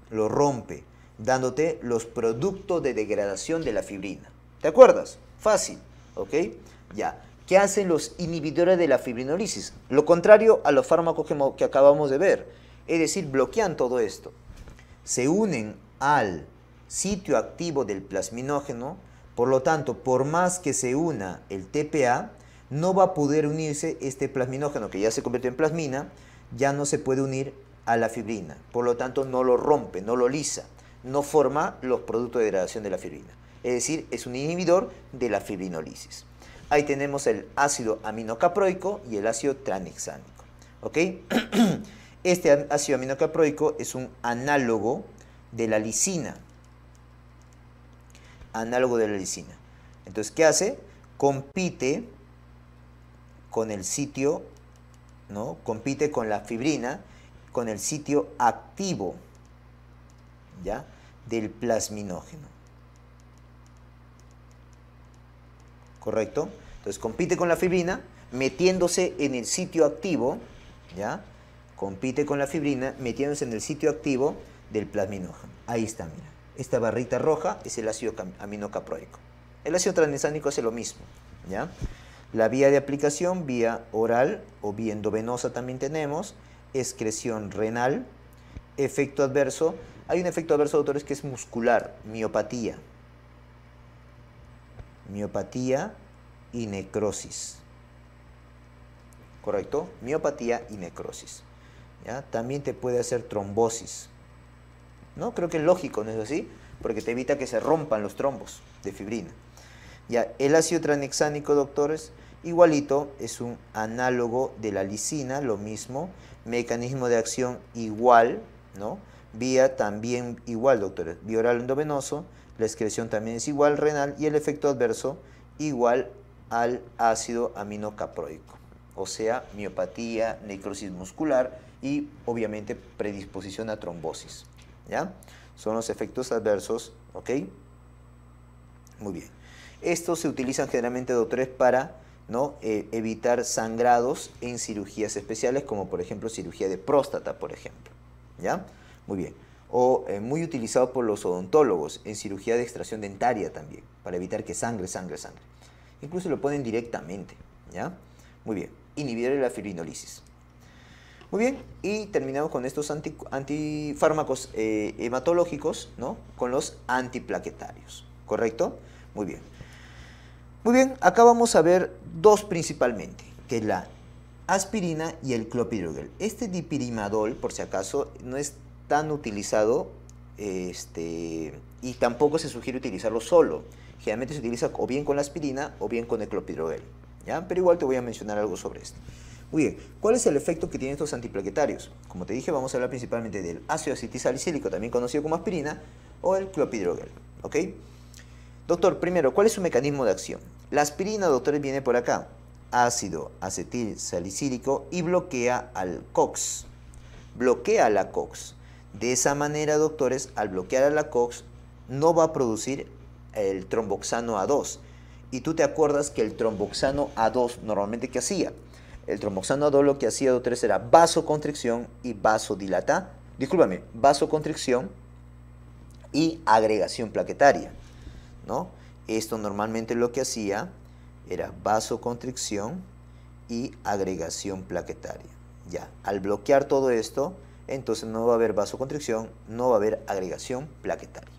lo rompe, dándote los productos de degradación de la fibrina. ¿Te acuerdas? Fácil, ¿ok? Ya. ¿Qué hacen los inhibidores de la fibrinolisis, lo contrario a los fármacos que, acabamos de ver, es decir, bloquean todo esto. Se unen al sitio activo del plasminógeno, por lo tanto, por más que se una el TPA, no va a poder unirse este plasminógeno que ya se convirtió en plasmina, ya no se puede unir a la fibrina, por lo tanto no lo rompe, no lo lisa, no forma los productos de degradación de la fibrina. Es decir, es un inhibidor de la fibrinolisis. Ahí tenemos el ácido aminocaproico y el ácido tranexámico. ¿Ok? Este ácido aminocaproico es un análogo de la lisina. Análogo de la lisina. Entonces, ¿qué hace? Compite con el sitio, ¿no? Compite con la fibrina, con el sitio activo, ¿ya? Del plasminógeno. ¿correcto? Entonces compite con la fibrina metiéndose en el sitio activo, ¿ya? Compite con la fibrina metiéndose en el sitio activo del plasminógeno. Ahí está, mira. Esta barrita roja es el ácido aminocaproico. El ácido transnesánico hace lo mismo, ¿ya? La vía de aplicación, vía oral o vía endovenosa también tenemos, excreción renal, efecto adverso. Hay un efecto adverso, doctores, que es muscular, miopatía, miopatía y necrosis. ¿Correcto? Miopatía y necrosis. ¿Ya? También te puede hacer trombosis. ¿No? Creo que es lógico, ¿no es así? Porque te evita que se rompan los trombos de fibrina. Ya, el ácido tranexánico, doctores, igualito, es un análogo de la lisina, lo mismo, mecanismo de acción igual, ¿no? Vía también igual, doctores, vía oral endovenoso, la excreción también es igual renal y el efecto adverso igual al ácido aminocaproico, o sea, miopatía, necrosis muscular y obviamente predisposición a trombosis. ¿Ya? Son los efectos adversos, ¿ok? Muy bien. Estos se utilizan generalmente, doctores, para ¿no? Eh, evitar sangrados en cirugías especiales, como por ejemplo cirugía de próstata, por ejemplo. ¿Ya? Muy bien o eh, muy utilizado por los odontólogos en cirugía de extracción dentaria también, para evitar que sangre, sangre, sangre. Incluso lo ponen directamente, ¿ya? Muy bien, inhibir la Muy bien, y terminamos con estos antifármacos eh, hematológicos, ¿no? Con los antiplaquetarios, ¿correcto? Muy bien. Muy bien, acá vamos a ver dos principalmente, que es la aspirina y el clopidogrel. Este dipirimadol, por si acaso, no es tan utilizado este, y tampoco se sugiere utilizarlo solo. Generalmente se utiliza o bien con la aspirina o bien con el clopidrogel. ¿ya? Pero igual te voy a mencionar algo sobre esto. Muy bien, ¿cuál es el efecto que tienen estos antiplaquetarios? Como te dije, vamos a hablar principalmente del ácido acetilsalicílico, también conocido como aspirina, o el clopidrogel. ¿Ok? Doctor, primero, ¿cuál es su mecanismo de acción? La aspirina, doctor, viene por acá. Ácido acetil y bloquea al COX. Bloquea la COX. De esa manera, doctores, al bloquear a la COX, no va a producir el tromboxano A2. Y tú te acuerdas que el tromboxano A2 normalmente ¿qué hacía? El tromboxano A2 lo que hacía, doctores, era vasoconstricción y vasodilata, discúlpame, vasoconstricción y agregación plaquetaria, ¿no? Esto normalmente lo que hacía era vasoconstricción y agregación plaquetaria. Ya, al bloquear todo esto, entonces no va a haber vasoconstricción, no va a haber agregación plaquetaria.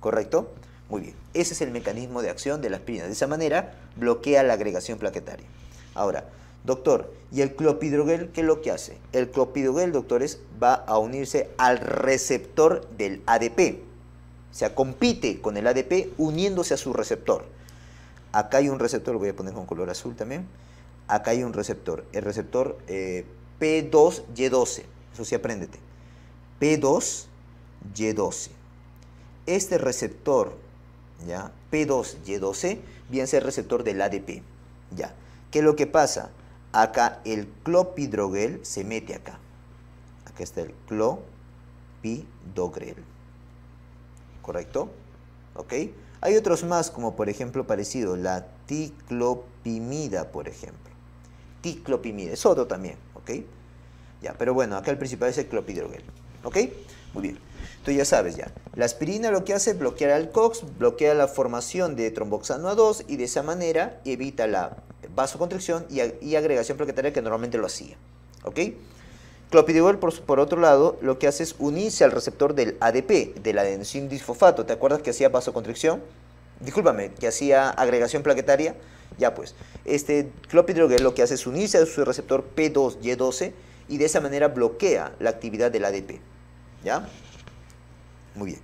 ¿Correcto? Muy bien, ese es el mecanismo de acción de la aspirina. De esa manera bloquea la agregación plaquetaria. Ahora, doctor, ¿y el clopidrogel qué es lo que hace? El clopidogrel, doctores, va a unirse al receptor del ADP. O sea, compite con el ADP uniéndose a su receptor. Acá hay un receptor, lo voy a poner con color azul también. Acá hay un receptor, el receptor eh, P2Y12. Eso sí, apréndete. P2, Y12. Este receptor, ¿ya? P2, Y12, bien ser receptor del ADP, ¿ya? ¿Qué es lo que pasa? Acá el clopidogrel se mete acá. Acá está el clopidogrel. ¿Correcto? ¿Ok? Hay otros más, como por ejemplo parecido, la ticlopimida, por ejemplo. Ticlopimida, es otro también, ¿ok? Ya, pero bueno, acá el principal es el clopidrogel. ¿Ok? Muy bien. Tú ya sabes ya. La aspirina lo que hace es bloquear al COX, bloquea la formación de tromboxano A2 y de esa manera evita la vasoconstricción y, agregación plaquetaria que normalmente lo hacía. ¿Ok? Clopidogrel, por, otro lado, lo que hace es unirse al receptor del ADP, del adenosín disfofato. ¿Te acuerdas que hacía vasoconstricción? Discúlpame, que hacía agregación plaquetaria. Ya pues, este clopidrogel lo que hace es unirse a su receptor P2Y12 y de esa manera bloquea la actividad del ADP. ¿Ya? Muy bien.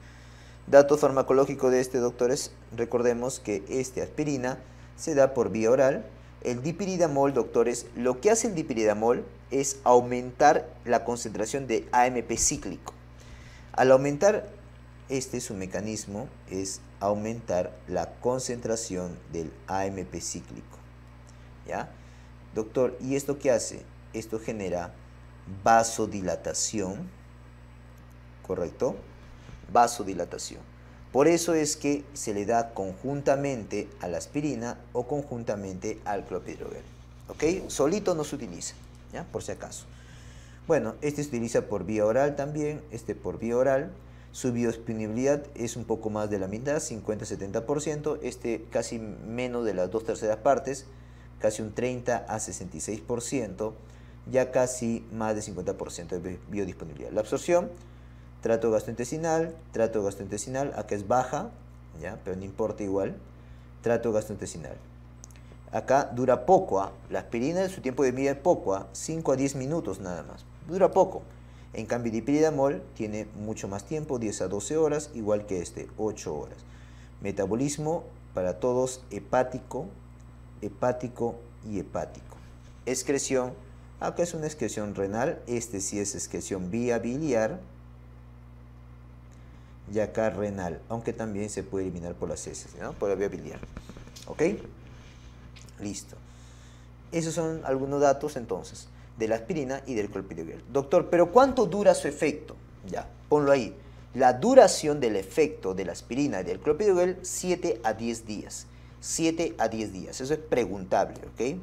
Dato farmacológico de este, doctores, recordemos que este aspirina se da por vía oral. El dipiridamol, doctores, lo que hace el dipiridamol es aumentar la concentración de AMP cíclico. Al aumentar este su mecanismo es aumentar la concentración del AMP cíclico. ¿Ya? Doctor, ¿y esto qué hace? Esto genera vasodilatación, ¿correcto? Vasodilatación. Por eso es que se le da conjuntamente a la aspirina o conjuntamente al clopidogrel. ¿Ok? Solito no se utiliza, ¿ya? Por si acaso. Bueno, este se utiliza por vía oral también, este por vía oral. Su biodisponibilidad es un poco más de la mitad, 50-70%, este casi menos de las dos terceras partes, casi un 30 a 66% ya casi más de 50% de biodisponibilidad. La absorción, trato gastrointestinal, trato gastrointestinal, acá es baja, ¿ya? pero no importa igual, trato gastrointestinal. Acá dura poco, ¿ah? la aspirina su tiempo de vida es poco, 5 ¿ah? a 10 minutos nada más, dura poco. En cambio, dipiridamol tiene mucho más tiempo, 10 a 12 horas, igual que este, 8 horas. Metabolismo para todos hepático, hepático y hepático. Excreción Acá es una excreción renal, este sí es excreción vía biliar y acá renal, aunque también se puede eliminar por las heces, ¿no? por la vía biliar. ¿Ok? Listo. Esos son algunos datos entonces de la aspirina y del clopidogrel. Doctor, pero ¿cuánto dura su efecto? Ya, ponlo ahí. La duración del efecto de la aspirina y del clopidogrel 7 a 10 días. 7 a 10 días. Eso es preguntable, ¿ok?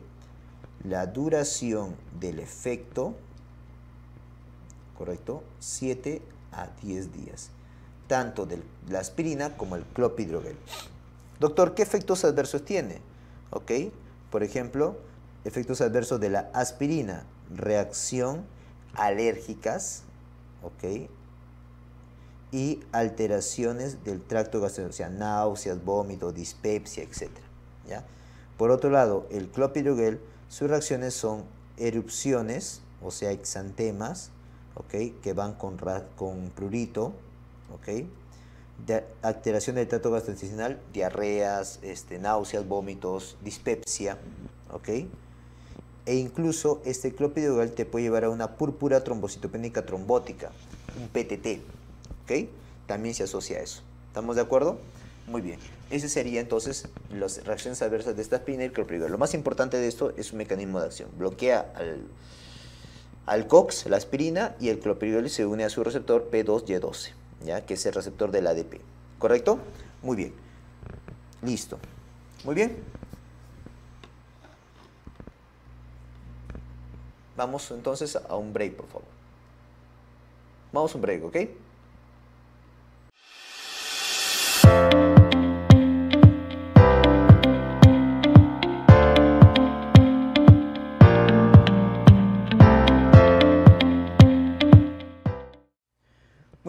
la duración del efecto, ¿correcto? 7 a 10 días, tanto de la aspirina como el clopidrogel. Doctor, ¿qué efectos adversos tiene? ¿Ok? Por ejemplo, efectos adversos de la aspirina, reacción alérgicas, ¿ok? Y alteraciones del tracto gastrointestinal, o náuseas, vómitos, dispepsia, etc. ¿ya? Por otro lado, el clopidrogel... Sus reacciones son erupciones, o sea, exantemas, que van con, con prurito, alteración del trato gastrointestinal, diarreas, este, náuseas, vómitos, dispepsia, e incluso este clopidogrel te puede llevar a una púrpura trombocitopénica trombótica, un PTT, también se asocia a eso. ¿Estamos de acuerdo? Muy bien. ese sería entonces las reacciones adversas de esta y el clopriol. Lo más importante de esto es un mecanismo de acción. Bloquea al, COX, la aspirina, y el clopidogrel se une a su receptor P2Y12, ¿ya? que es el receptor del ADP. ¿Correcto? Muy bien. Listo. Muy bien. Vamos entonces a un break, por favor. Vamos a un break, ¿ok?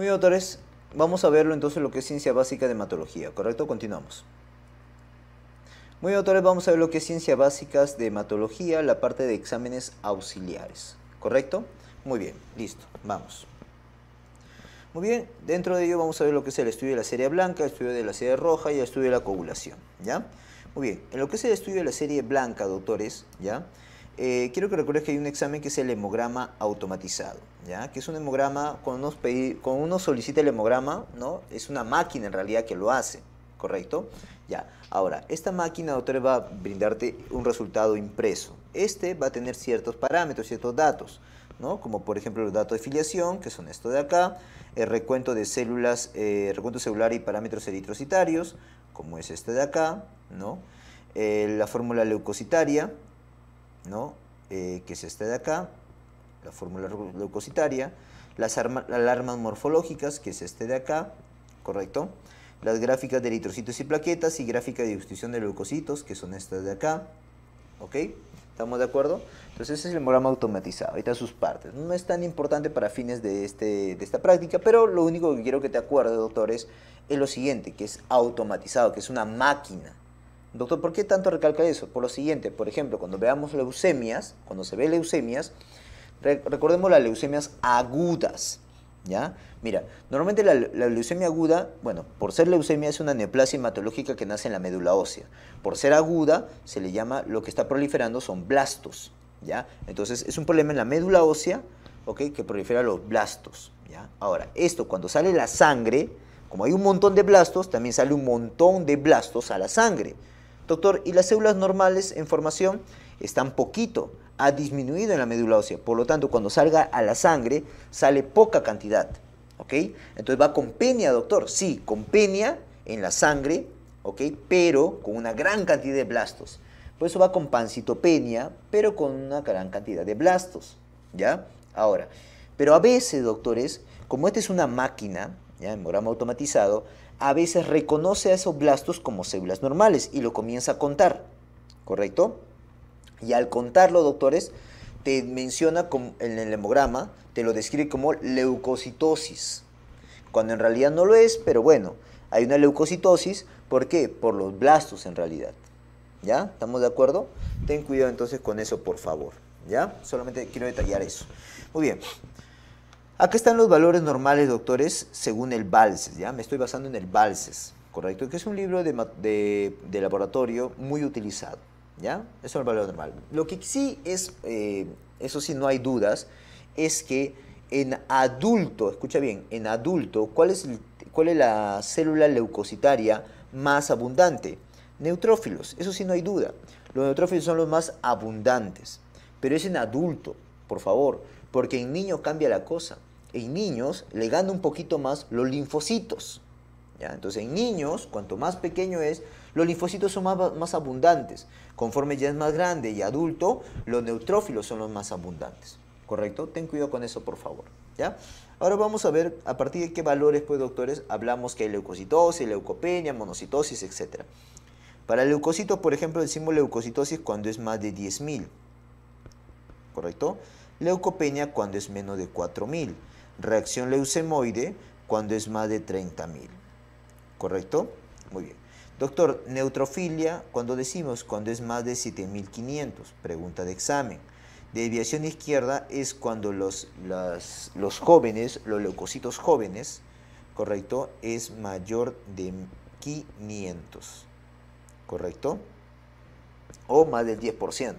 bien, doctores, vamos a verlo entonces lo que es ciencia básica de hematología, ¿correcto? Continuamos. Muy bien, doctores, vamos a ver lo que es ciencia básica de hematología, la parte de exámenes auxiliares, ¿correcto? Muy bien, listo, vamos. Muy bien, dentro de ello vamos a ver lo que es el estudio de la serie blanca, el estudio de la serie roja y el estudio de la coagulación, ¿ya? Muy bien, en lo que es el estudio de la serie blanca, doctores, ¿ya? Eh, quiero que recuerdes que hay un examen que es el hemograma automatizado, ¿ya? que es un hemograma, cuando uno, solicita el hemograma, ¿no? es una máquina en realidad que lo hace, ¿correcto? Ya. Ahora, esta máquina, doctor, va a brindarte un resultado impreso. Este va a tener ciertos parámetros, ciertos datos, Como por ejemplo los datos de filiación, que son estos de acá, el recuento de células, eh, recuento celular y parámetros eritrocitarios, como es este de acá, eh, la fórmula leucocitaria, ¿no? Eh, que es esta de acá, la fórmula leucocitaria, las alarmas morfológicas, que es este de acá, ¿correcto? Las gráficas de eritrocitos y plaquetas y gráfica de distribución de leucocitos, que son estas de acá, ¿ok? ¿Estamos de acuerdo? Entonces ese es el programa automatizado, ahorita sus partes. No es tan importante para fines de, este, de esta práctica, pero lo único que quiero que te acuerdes, doctores, es lo siguiente, que es automatizado, que es una máquina, Doctor, ¿por qué tanto recalca eso? Por lo siguiente, por ejemplo, cuando veamos leucemias, cuando se ve leucemias, recordemos las leucemias agudas. ¿Ya? Mira, normalmente la, leucemia aguda, bueno, por ser leucemia es una neoplasia hematológica que nace en la médula ósea. Por ser aguda, se le llama, lo que está proliferando son blastos, ¿ya? Entonces, es un problema en la médula ósea, ¿ok? Que prolifera los blastos, ¿ya? Ahora, esto cuando sale la sangre, como hay un montón de blastos, también sale un montón de blastos a la sangre. Doctor, ¿y las células normales en formación están poquito? Ha disminuido en la médula ósea, por lo tanto, cuando salga a la sangre, sale poca cantidad. ¿Ok? Entonces va con peña, doctor. Sí, con peña en la sangre, ¿ok? Pero con una gran cantidad de blastos. Por eso va con pancitopenia, pero con una gran cantidad de blastos. ¿Ya? Ahora, pero a veces, doctores, como esta es una máquina, ¿ya? En programa automatizado, a veces reconoce a esos blastos como células normales y lo comienza a contar, ¿correcto? Y al contarlo, doctores, te menciona en el hemograma, te lo describe como leucocitosis, cuando en realidad no lo es, pero bueno, hay una leucocitosis, ¿por qué? Por los blastos en realidad. ¿Ya? ¿Estamos de acuerdo? Ten cuidado entonces con eso, por favor. ¿Ya? Solamente quiero detallar eso. Muy bien. Aquí están los valores normales, doctores, según el Balses, ¿ya? Me estoy basando en el Balses, ¿correcto? Que es un libro de, laboratorio muy utilizado, ¿ya? Eso es el valor normal. Lo que sí es, eh, eso sí no hay dudas, es que en adulto, escucha bien, en adulto, ¿cuál es, cuál es la célula leucocitaria más abundante? Neutrófilos, eso sí no hay duda. Los neutrófilos son los más abundantes, pero es en adulto, por favor, porque en niño cambia la cosa en niños le gana un poquito más los linfocitos. ¿ya? Entonces en niños, cuanto más pequeño es, los linfocitos son más, más abundantes. Conforme ya es más grande y adulto, los neutrófilos son los más abundantes. ¿Correcto? Ten cuidado con eso, por favor. ¿ya? Ahora vamos a ver a partir de qué valores, pues, doctores, hablamos que hay leucocitosis, leucopenia, monocitosis, etc. Para el leucocito, por ejemplo, decimos leucocitosis cuando es más de 10.000. ¿Correcto? Leucopenia cuando es menos de 4.000 reacción leucemoide cuando es más de 30.000. ¿Correcto? Muy bien. Doctor, neutrofilia, cuando decimos cuando es más de 7.500, pregunta de examen. Deviación izquierda es cuando los, los jóvenes, los leucocitos jóvenes, ¿correcto? Es mayor de 500, ¿correcto? O más del 10%.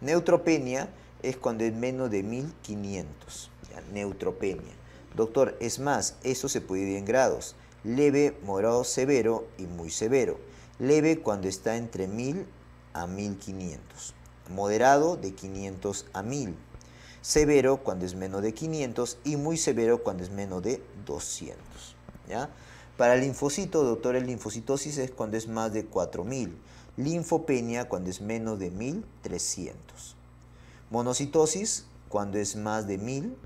Neutropenia es cuando es menos de 1500 neutropenia. Doctor, es más, eso se puede ir en grados. Leve, moderado, severo y muy severo. Leve cuando está entre 1000 a 1500. Moderado de 500 a 1000. Severo cuando es menos de 500 y muy severo cuando es menos de 200. ¿ya? Para el linfocito, doctor, el linfocitosis es cuando es más de 4000. Linfopenia cuando es menos de 1300. Monocitosis cuando es más de 1000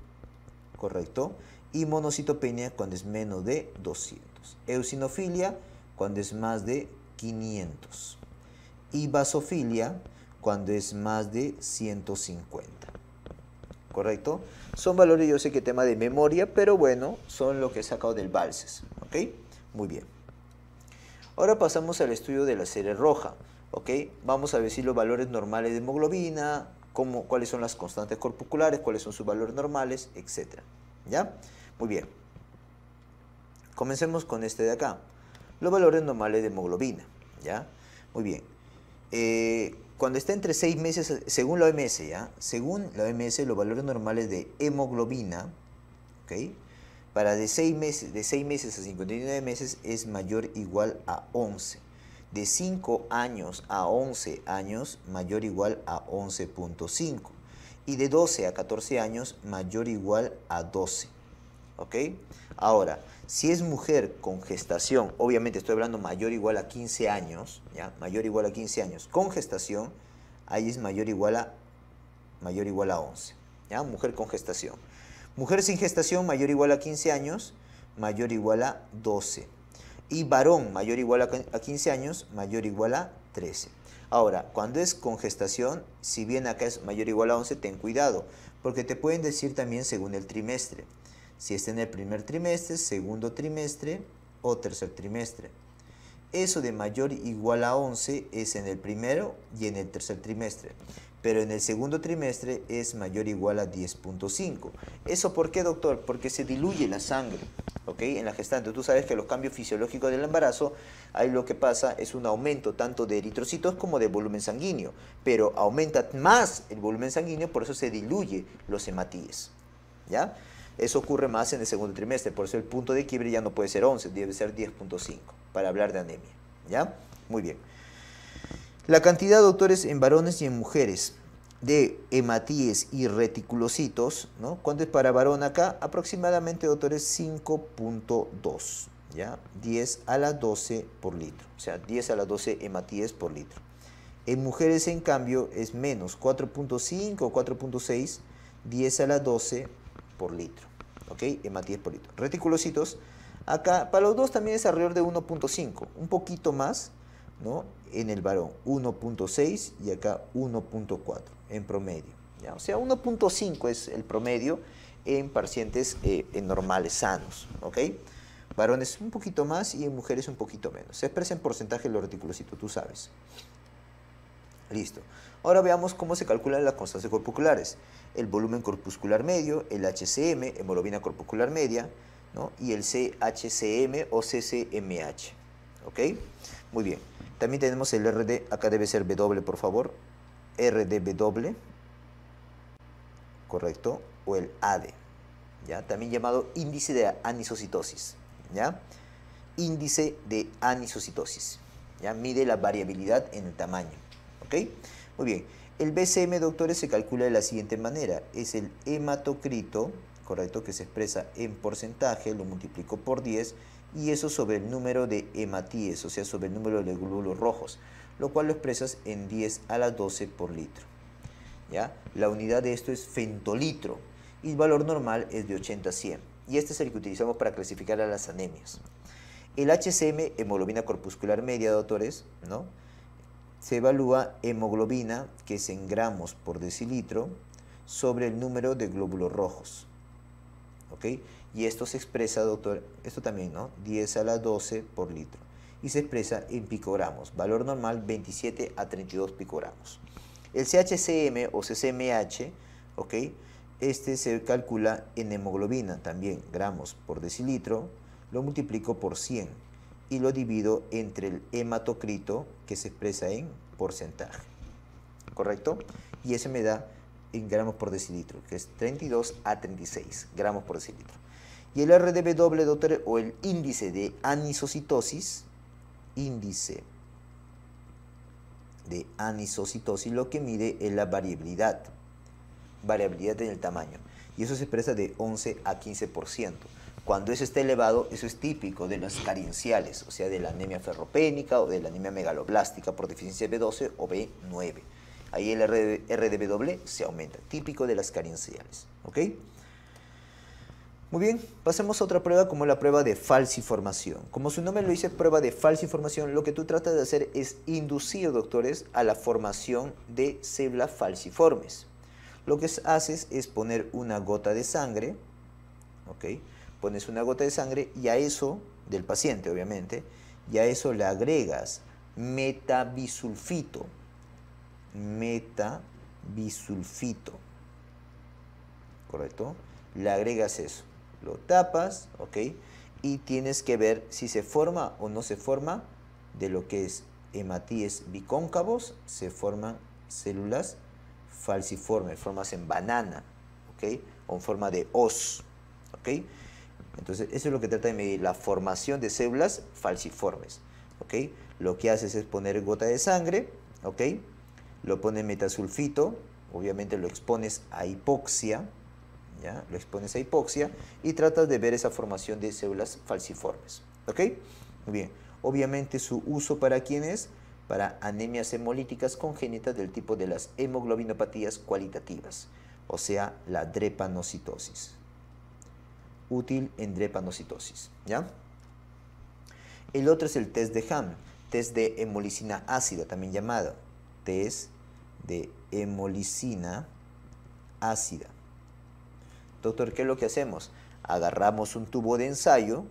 correcto? Y monocitopenia cuando es menos de 200. Eosinofilia cuando es más de 500. Y basofilia cuando es más de 150. ¿Correcto? Son valores, yo sé que tema de memoria, pero bueno, son lo que he sacado del Balses. ¿Ok? Muy bien. Ahora pasamos al estudio de la serie roja. ¿Ok? Vamos a ver si los valores normales de hemoglobina, cómo, cuáles son las constantes corpusculares, cuáles son sus valores normales, etc. ¿Ya? Muy bien. Comencemos con este de acá. Los valores normales de hemoglobina. ¿Ya? Muy bien. Eh, cuando está entre 6 meses, según la OMS, ¿ya? Según la OMS, los valores normales de hemoglobina, ¿ok? Para de 6 meses, meses a 59 meses es mayor o igual a 11. De 5 años a 11 años, mayor o igual a 11.5 y de 12 a 14 años mayor o igual a 12. ¿Ok? Ahora, si es mujer con gestación, obviamente estoy hablando mayor o igual a 15 años, ¿ya? Mayor o igual a 15 años con gestación, ahí es mayor o igual a, mayor igual a 11, ¿ya? Mujer con gestación. Mujer sin gestación mayor o igual a 15 años, mayor o igual a 12. Y varón mayor o igual a 15 años, mayor o igual a 13. Ahora, cuando es con si bien acá es mayor o igual a 11, ten cuidado, porque te pueden decir también según el trimestre. Si está en el primer trimestre, segundo trimestre o tercer trimestre. Eso de mayor o igual a 11 es en el primero y en el tercer trimestre pero en el segundo trimestre es mayor o igual a 10.5. ¿Eso por qué, doctor? Porque se diluye la sangre ¿ok? en la gestante. Tú sabes que los cambios fisiológicos del embarazo, ahí lo que pasa es un aumento tanto de eritrocitos como de volumen sanguíneo, pero aumenta más el volumen sanguíneo, por eso se diluye los hematíes. ¿ya? Eso ocurre más en el segundo trimestre, por eso el punto de quiebre ya no puede ser 11, debe ser 10.5 para hablar de anemia. ¿ya? Muy bien. La cantidad de doctores en varones y en mujeres de hematíes y reticulocitos, ¿no? ¿Cuánto es para varón acá? Aproximadamente doctores, 5.2, ¿ya? 10 a la 12 por litro, o sea, 10 a la 12 hematíes por litro. En mujeres, en cambio, es menos, 4.5 o 4.6, 10 a la 12 por litro, ¿ok? Hematíes por litro. Reticulocitos, acá, para los dos también es alrededor de 1.5, un poquito más, en el varón 1.6 y acá 1.4 en promedio. O sea, 1.5 es el promedio en pacientes eh, en normales sanos, Varones un poquito más y en mujeres un poquito menos. Se expresa en porcentaje los reticulocito, tú sabes. Listo. Ahora veamos cómo se calculan las constancias corpusculares. El volumen corpuscular medio, el HCM, hemoglobina corpuscular media, y el CHCM o CCMH. Muy bien. También tenemos el RD, acá debe ser W por favor, RDW, correcto, o el AD, ¿ya? también llamado índice de anisocitosis, ¿ya? índice de anisocitosis, ¿ya? mide la variabilidad en el tamaño, ¿ok? Muy bien, el BCM, doctores, se calcula de la siguiente manera, es el hematocrito, correcto, que se expresa en porcentaje, lo multiplico por 10, y eso sobre el número de hematíes, o sea, sobre el número de glóbulos rojos, lo cual lo expresas en 10 a la 12 por litro. ¿ya? La unidad de esto es fentolitro y el valor normal es de 80 a 100. Y este es el que utilizamos para clasificar a las anemias. El HCM, hemoglobina corpuscular media, doctores, ¿no? se evalúa hemoglobina, que es en gramos por decilitro, sobre el número de glóbulos rojos. ¿ok? y esto se expresa, doctor, esto también, ¿no? 10 a la 12 por litro. Y se expresa en picogramos, valor normal 27 a 32 picogramos. El CHCM o CCMH, ¿ok? Este se calcula en hemoglobina también, gramos por decilitro, lo multiplico por 100 y lo divido entre el hematocrito que se expresa en porcentaje, ¿correcto? Y ese me da gramos por decilitro, que es 32 a 36 gramos por decilitro. Y el RDW, o el índice de anisocitosis, índice de anisocitosis, lo que mide es la variabilidad, variabilidad en el tamaño. Y eso se expresa de 11 a 15%. Cuando eso está elevado, eso es típico de las carenciales, o sea, de la anemia ferropénica o de la anemia megaloblástica por deficiencia B12 o B9. Ahí el RDW se aumenta, típico de las carenciales. ¿Ok? Muy bien, pasemos a otra prueba como la prueba de falsiformación. Como su nombre lo dice, prueba de falsiformación, lo que tú tratas de hacer es inducir, doctores, a la formación de células falsiformes. Lo que haces es poner una gota de sangre, ¿ok? Pones una gota de sangre y a eso, del paciente obviamente, y a eso le agregas metabisulfito, metabisulfito. ¿Correcto? Le agregas eso. Lo tapas, ¿ok? Y tienes que ver si se forma o no se forma de lo que es hematíes bicóncavos, se forman células falciformes, formas en banana, ¿ok? O en forma de os, ¿ok? Entonces, eso es lo que trata de medir, la formación de células falciformes, ¿ok? Lo que haces es poner gota de sangre, ¿ok? lo pone metasulfito, obviamente lo expones a hipoxia, ¿ya? lo expones a hipoxia y tratas de ver esa formación de células falciformes. ¿Ok? Muy bien. Obviamente su uso para quién es? Para anemias hemolíticas congénitas del tipo de las hemoglobinopatías cualitativas, o sea, la drepanocitosis. Útil en drepanocitosis. ¿Ya? El otro es el test de Ham, test de hemolicina ácida, también llamado test de hemolisina ácida. Doctor, ¿qué es lo que hacemos? Agarramos un tubo de ensayo,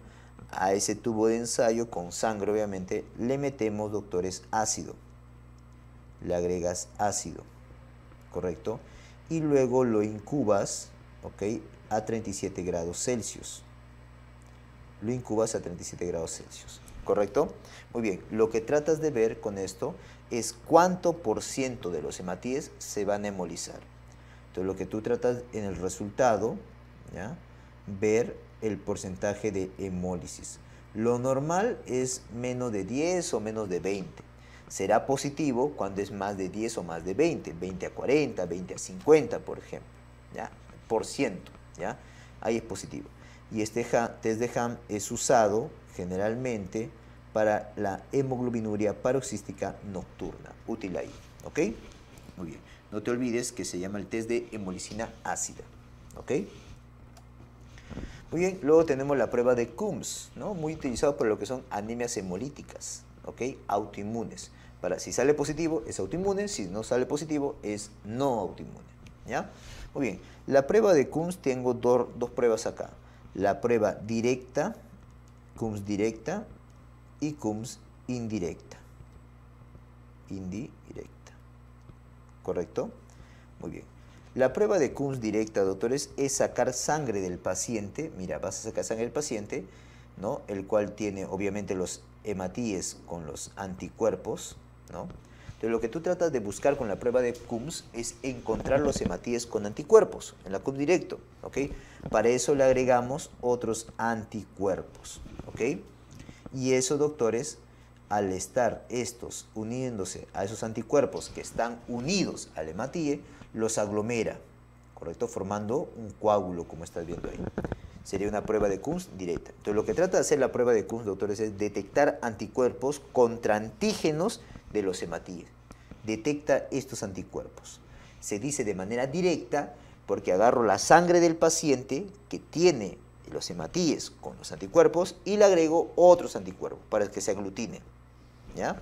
a ese tubo de ensayo con sangre obviamente le metemos, doctores, ácido. Le agregas ácido, ¿correcto? Y luego lo incubas, ¿ok? A 37 grados Celsius. Lo incubas a 37 grados Celsius, ¿correcto? Muy bien, lo que tratas de ver con esto es cuánto por ciento de los hematíes se van a hemolizar. Entonces lo que tú tratas en el resultado, ver el porcentaje de hemólisis. Lo normal es menos de 10 o menos de 20. Será positivo cuando es más de 10 o más de 20, 20 a 40, 20 a 50, por ejemplo, ¿ya? por ciento. ¿ya? Ahí es positivo. Y este test de Ham es usado generalmente para la hemoglobinuria paroxística nocturna. Útil ahí, ¿ok? Muy bien. No te olvides que se llama el test de hemolicina ácida, ¿ok? Muy bien, luego tenemos la prueba de Coombs, ¿no? Muy utilizado por lo que son anemias hemolíticas, ¿ok? Autoinmunes. Para si sale positivo es autoinmune, si no sale positivo es no autoinmune, ¿ya? Muy bien, la prueba de Coombs tengo dos, pruebas acá. La prueba directa, Coombs directa, y CUMS indirecta. Indirecta. ¿Correcto? Muy bien. La prueba de CUMS directa, doctores, es sacar sangre del paciente. Mira, vas a sacar sangre del paciente, ¿no? El cual tiene, obviamente, los hematíes con los anticuerpos, ¿no? Entonces, lo que tú tratas de buscar con la prueba de CUMS es encontrar los hematíes con anticuerpos, en la CUMS directo, ¿ok? Para eso le agregamos otros anticuerpos, ¿ok? Y esos doctores, al estar estos uniéndose a esos anticuerpos que están unidos al hematíe, los aglomera, ¿correcto? Formando un coágulo, como estás viendo ahí. Sería una prueba de Kunz directa. Entonces, lo que trata de hacer la prueba de Kunz, doctores, es detectar anticuerpos contra antígenos de los hematíes. Detecta estos anticuerpos. Se dice de manera directa porque agarro la sangre del paciente que tiene los hematíes con los anticuerpos y le agrego otros anticuerpos para que se aglutinen. ¿ya?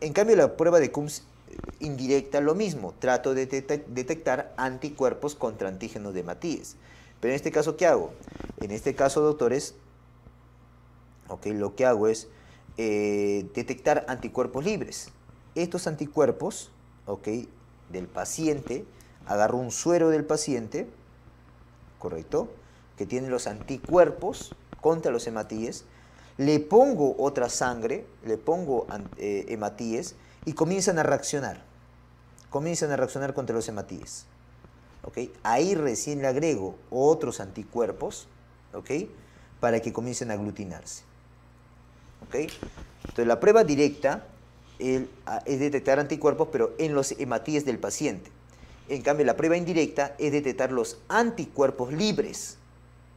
En cambio, la prueba de CUMS eh, indirecta lo mismo, trato de detectar anticuerpos contra antígenos de hematíes. Pero en este caso, ¿qué hago? En este caso, doctores, okay, lo que hago es eh, detectar anticuerpos libres. Estos anticuerpos del paciente, agarro un suero del paciente, ¿correcto? que tiene los anticuerpos contra los hematíes, le pongo otra sangre, le pongo eh, hematíes y comienzan a reaccionar. Comienzan a reaccionar contra los hematíes. ¿okay? Ahí recién le agrego otros anticuerpos para que comiencen a aglutinarse. Entonces la prueba directa ah, es detectar anticuerpos, pero en los hematíes del paciente. En cambio, la prueba indirecta es detectar los anticuerpos libres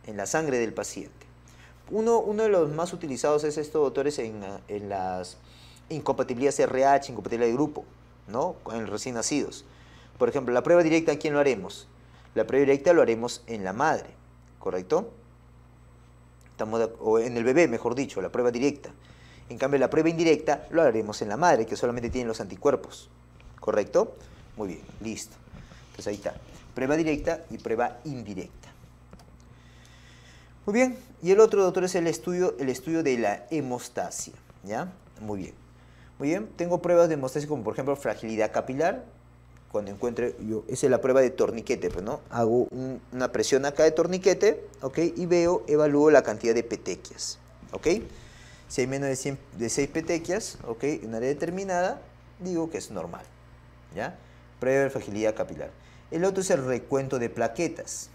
en la sangre del paciente. Uno, uno de los más utilizados es esto, doctores en, las incompatibilidades RH, incompatibilidad de grupo, ¿no? En recién nacidos. Por ejemplo, la prueba directa, ¿a quién lo haremos? La prueba directa lo haremos en la madre, ¿correcto? o en el bebé, mejor dicho, la prueba directa. En cambio, la prueba indirecta lo haremos en la madre, que solamente tiene los anticuerpos, ¿correcto? Muy bien, listo. Entonces ahí está, prueba directa y prueba indirecta. Muy bien, y el otro doctor es el estudio, el estudio de la hemostasia, ¿ya? Muy bien. Muy bien, tengo pruebas de hemostasia como por ejemplo fragilidad capilar, cuando encuentre yo, esa es la prueba de torniquete, pues, ¿no? Hago una presión acá de torniquete, ¿ok? Y veo, evalúo la cantidad de petequias, ¿ok? Si hay menos de, 6 petequias, ¿ok? En una área determinada, digo que es normal, ¿ya? Prueba de fragilidad capilar. El otro es el recuento de plaquetas,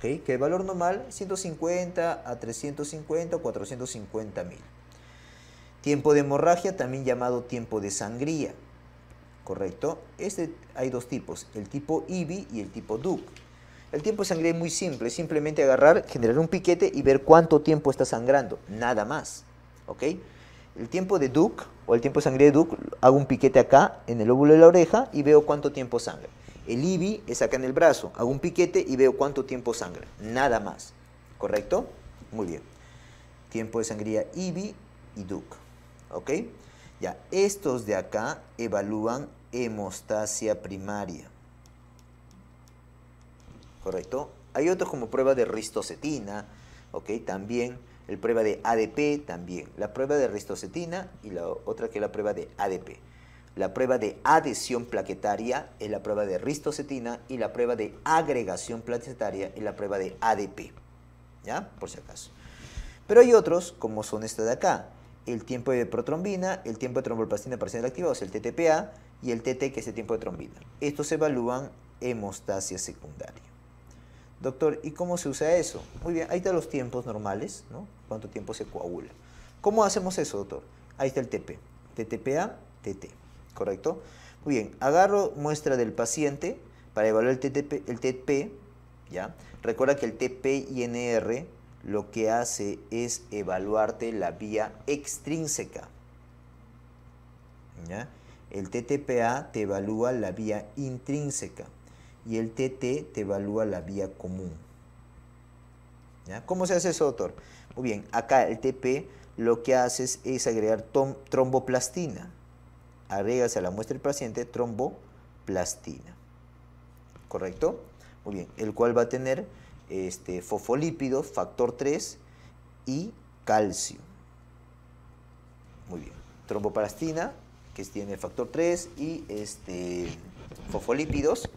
que el valor normal 150 a 350 o 450 mil. Tiempo de hemorragia, también llamado tiempo de sangría, ¿correcto? Este hay dos tipos, el tipo IBI y el tipo DUC. El tiempo de sangría es muy simple, simplemente agarrar, generar un piquete y ver cuánto tiempo está sangrando, nada más, ¿ok? El tiempo de DUC o el tiempo de sangría de DUC, hago un piquete acá en el óvulo de la oreja y veo cuánto tiempo sangra. El IBI es acá en el brazo. Hago un piquete y veo cuánto tiempo sangra. Nada más. ¿Correcto? Muy bien. Tiempo de sangría IBI y DUC. ¿Ok? Ya, estos de acá evalúan hemostasia primaria. ¿Correcto? Hay otros como prueba de ristocetina, ¿ok? También, el prueba de ADP también. La prueba de ristocetina y la otra que es la prueba de ADP. La prueba de adhesión plaquetaria es la prueba de ristocetina y la prueba de agregación plaquetaria es la prueba de ADP. ¿Ya? Por si acaso. Pero hay otros, como son esta de acá, el tiempo de protrombina, el tiempo de tromboplastina parcial ser o sea, el TTPA, y el TT, que es el tiempo de trombina. Estos se evalúan hemostasia secundaria. Doctor, ¿y cómo se usa eso? Muy bien, ahí están los tiempos normales, ¿no? Cuánto tiempo se coagula. ¿Cómo hacemos eso, doctor? Ahí está el TP, TTPA, TT. ¿correcto? Muy bien, agarro muestra del paciente para evaluar el TTP, el TP, ¿ya? Recuerda que el TPINR lo que hace es evaluarte la vía extrínseca, ¿ya? El TTPA te evalúa la vía intrínseca y el TT te evalúa la vía común. ¿Ya? ¿Cómo se hace eso, doctor? Muy bien, acá el TP lo que haces es agregar tromboplastina agregas a la muestra del paciente tromboplastina. ¿Correcto? Muy bien, el cual va a tener este, fosfolípidos, factor 3 y calcio. Muy bien, tromboplastina, que tiene factor 3 y este, fosfolípidos,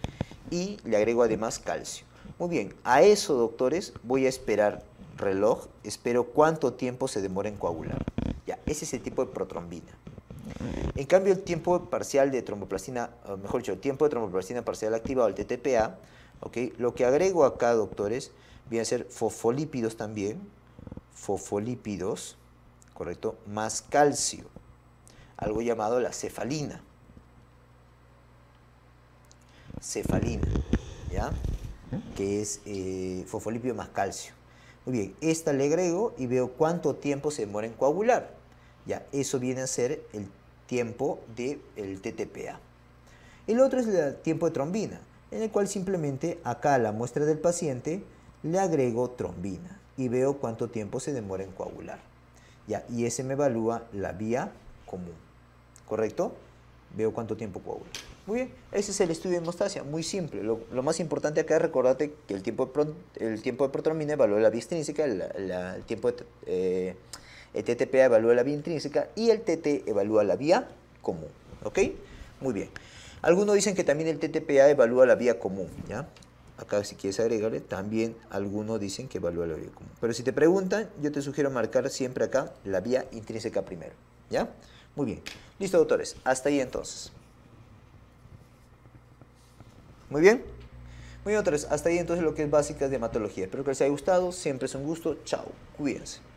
y le agrego además calcio. Muy bien, a eso, doctores, voy a esperar reloj, espero cuánto tiempo se demora en coagular. Ya, ese es el tipo de protrombina. En cambio, el tiempo parcial de tromboplastina, mejor dicho, el tiempo de tromboplastina parcial activado, el TTPA, lo que agrego acá, doctores, viene a ser fosfolípidos también, fosfolípidos, ¿correcto? Más calcio, algo llamado la cefalina. Cefalina, ¿ya? Que es eh, fosfolípido más calcio. Muy bien, esta le agrego y veo cuánto tiempo se demora en coagular. Ya, eso viene a ser el tiempo del el TTPA. El otro es el tiempo de trombina, en el cual simplemente acá a la muestra del paciente le agrego trombina y veo cuánto tiempo se demora en coagular. Ya, y ese me evalúa la vía común, ¿correcto? Veo cuánto tiempo coagula. Muy bien, ese es el estudio de hemostasia, muy simple. Lo, más importante acá es recordarte que el tiempo de, el tiempo de protrombina evalúa la vía extrínseca, el tiempo de... Eh, el TTPA evalúa la vía intrínseca y el TT evalúa la vía común. ¿Ok? Muy bien. Algunos dicen que también el TTPA evalúa la vía común, ¿ya? Acá si quieres agregarle, también algunos dicen que evalúa la vía común. Pero si te preguntan, yo te sugiero marcar siempre acá la vía intrínseca primero, ¿ya? Muy bien. Listo, doctores. Hasta ahí entonces. Muy bien. Muy bien, doctores. Hasta ahí entonces lo que es básicas de hematología. Espero que les haya gustado. Siempre es un gusto. Chao. Cuídense.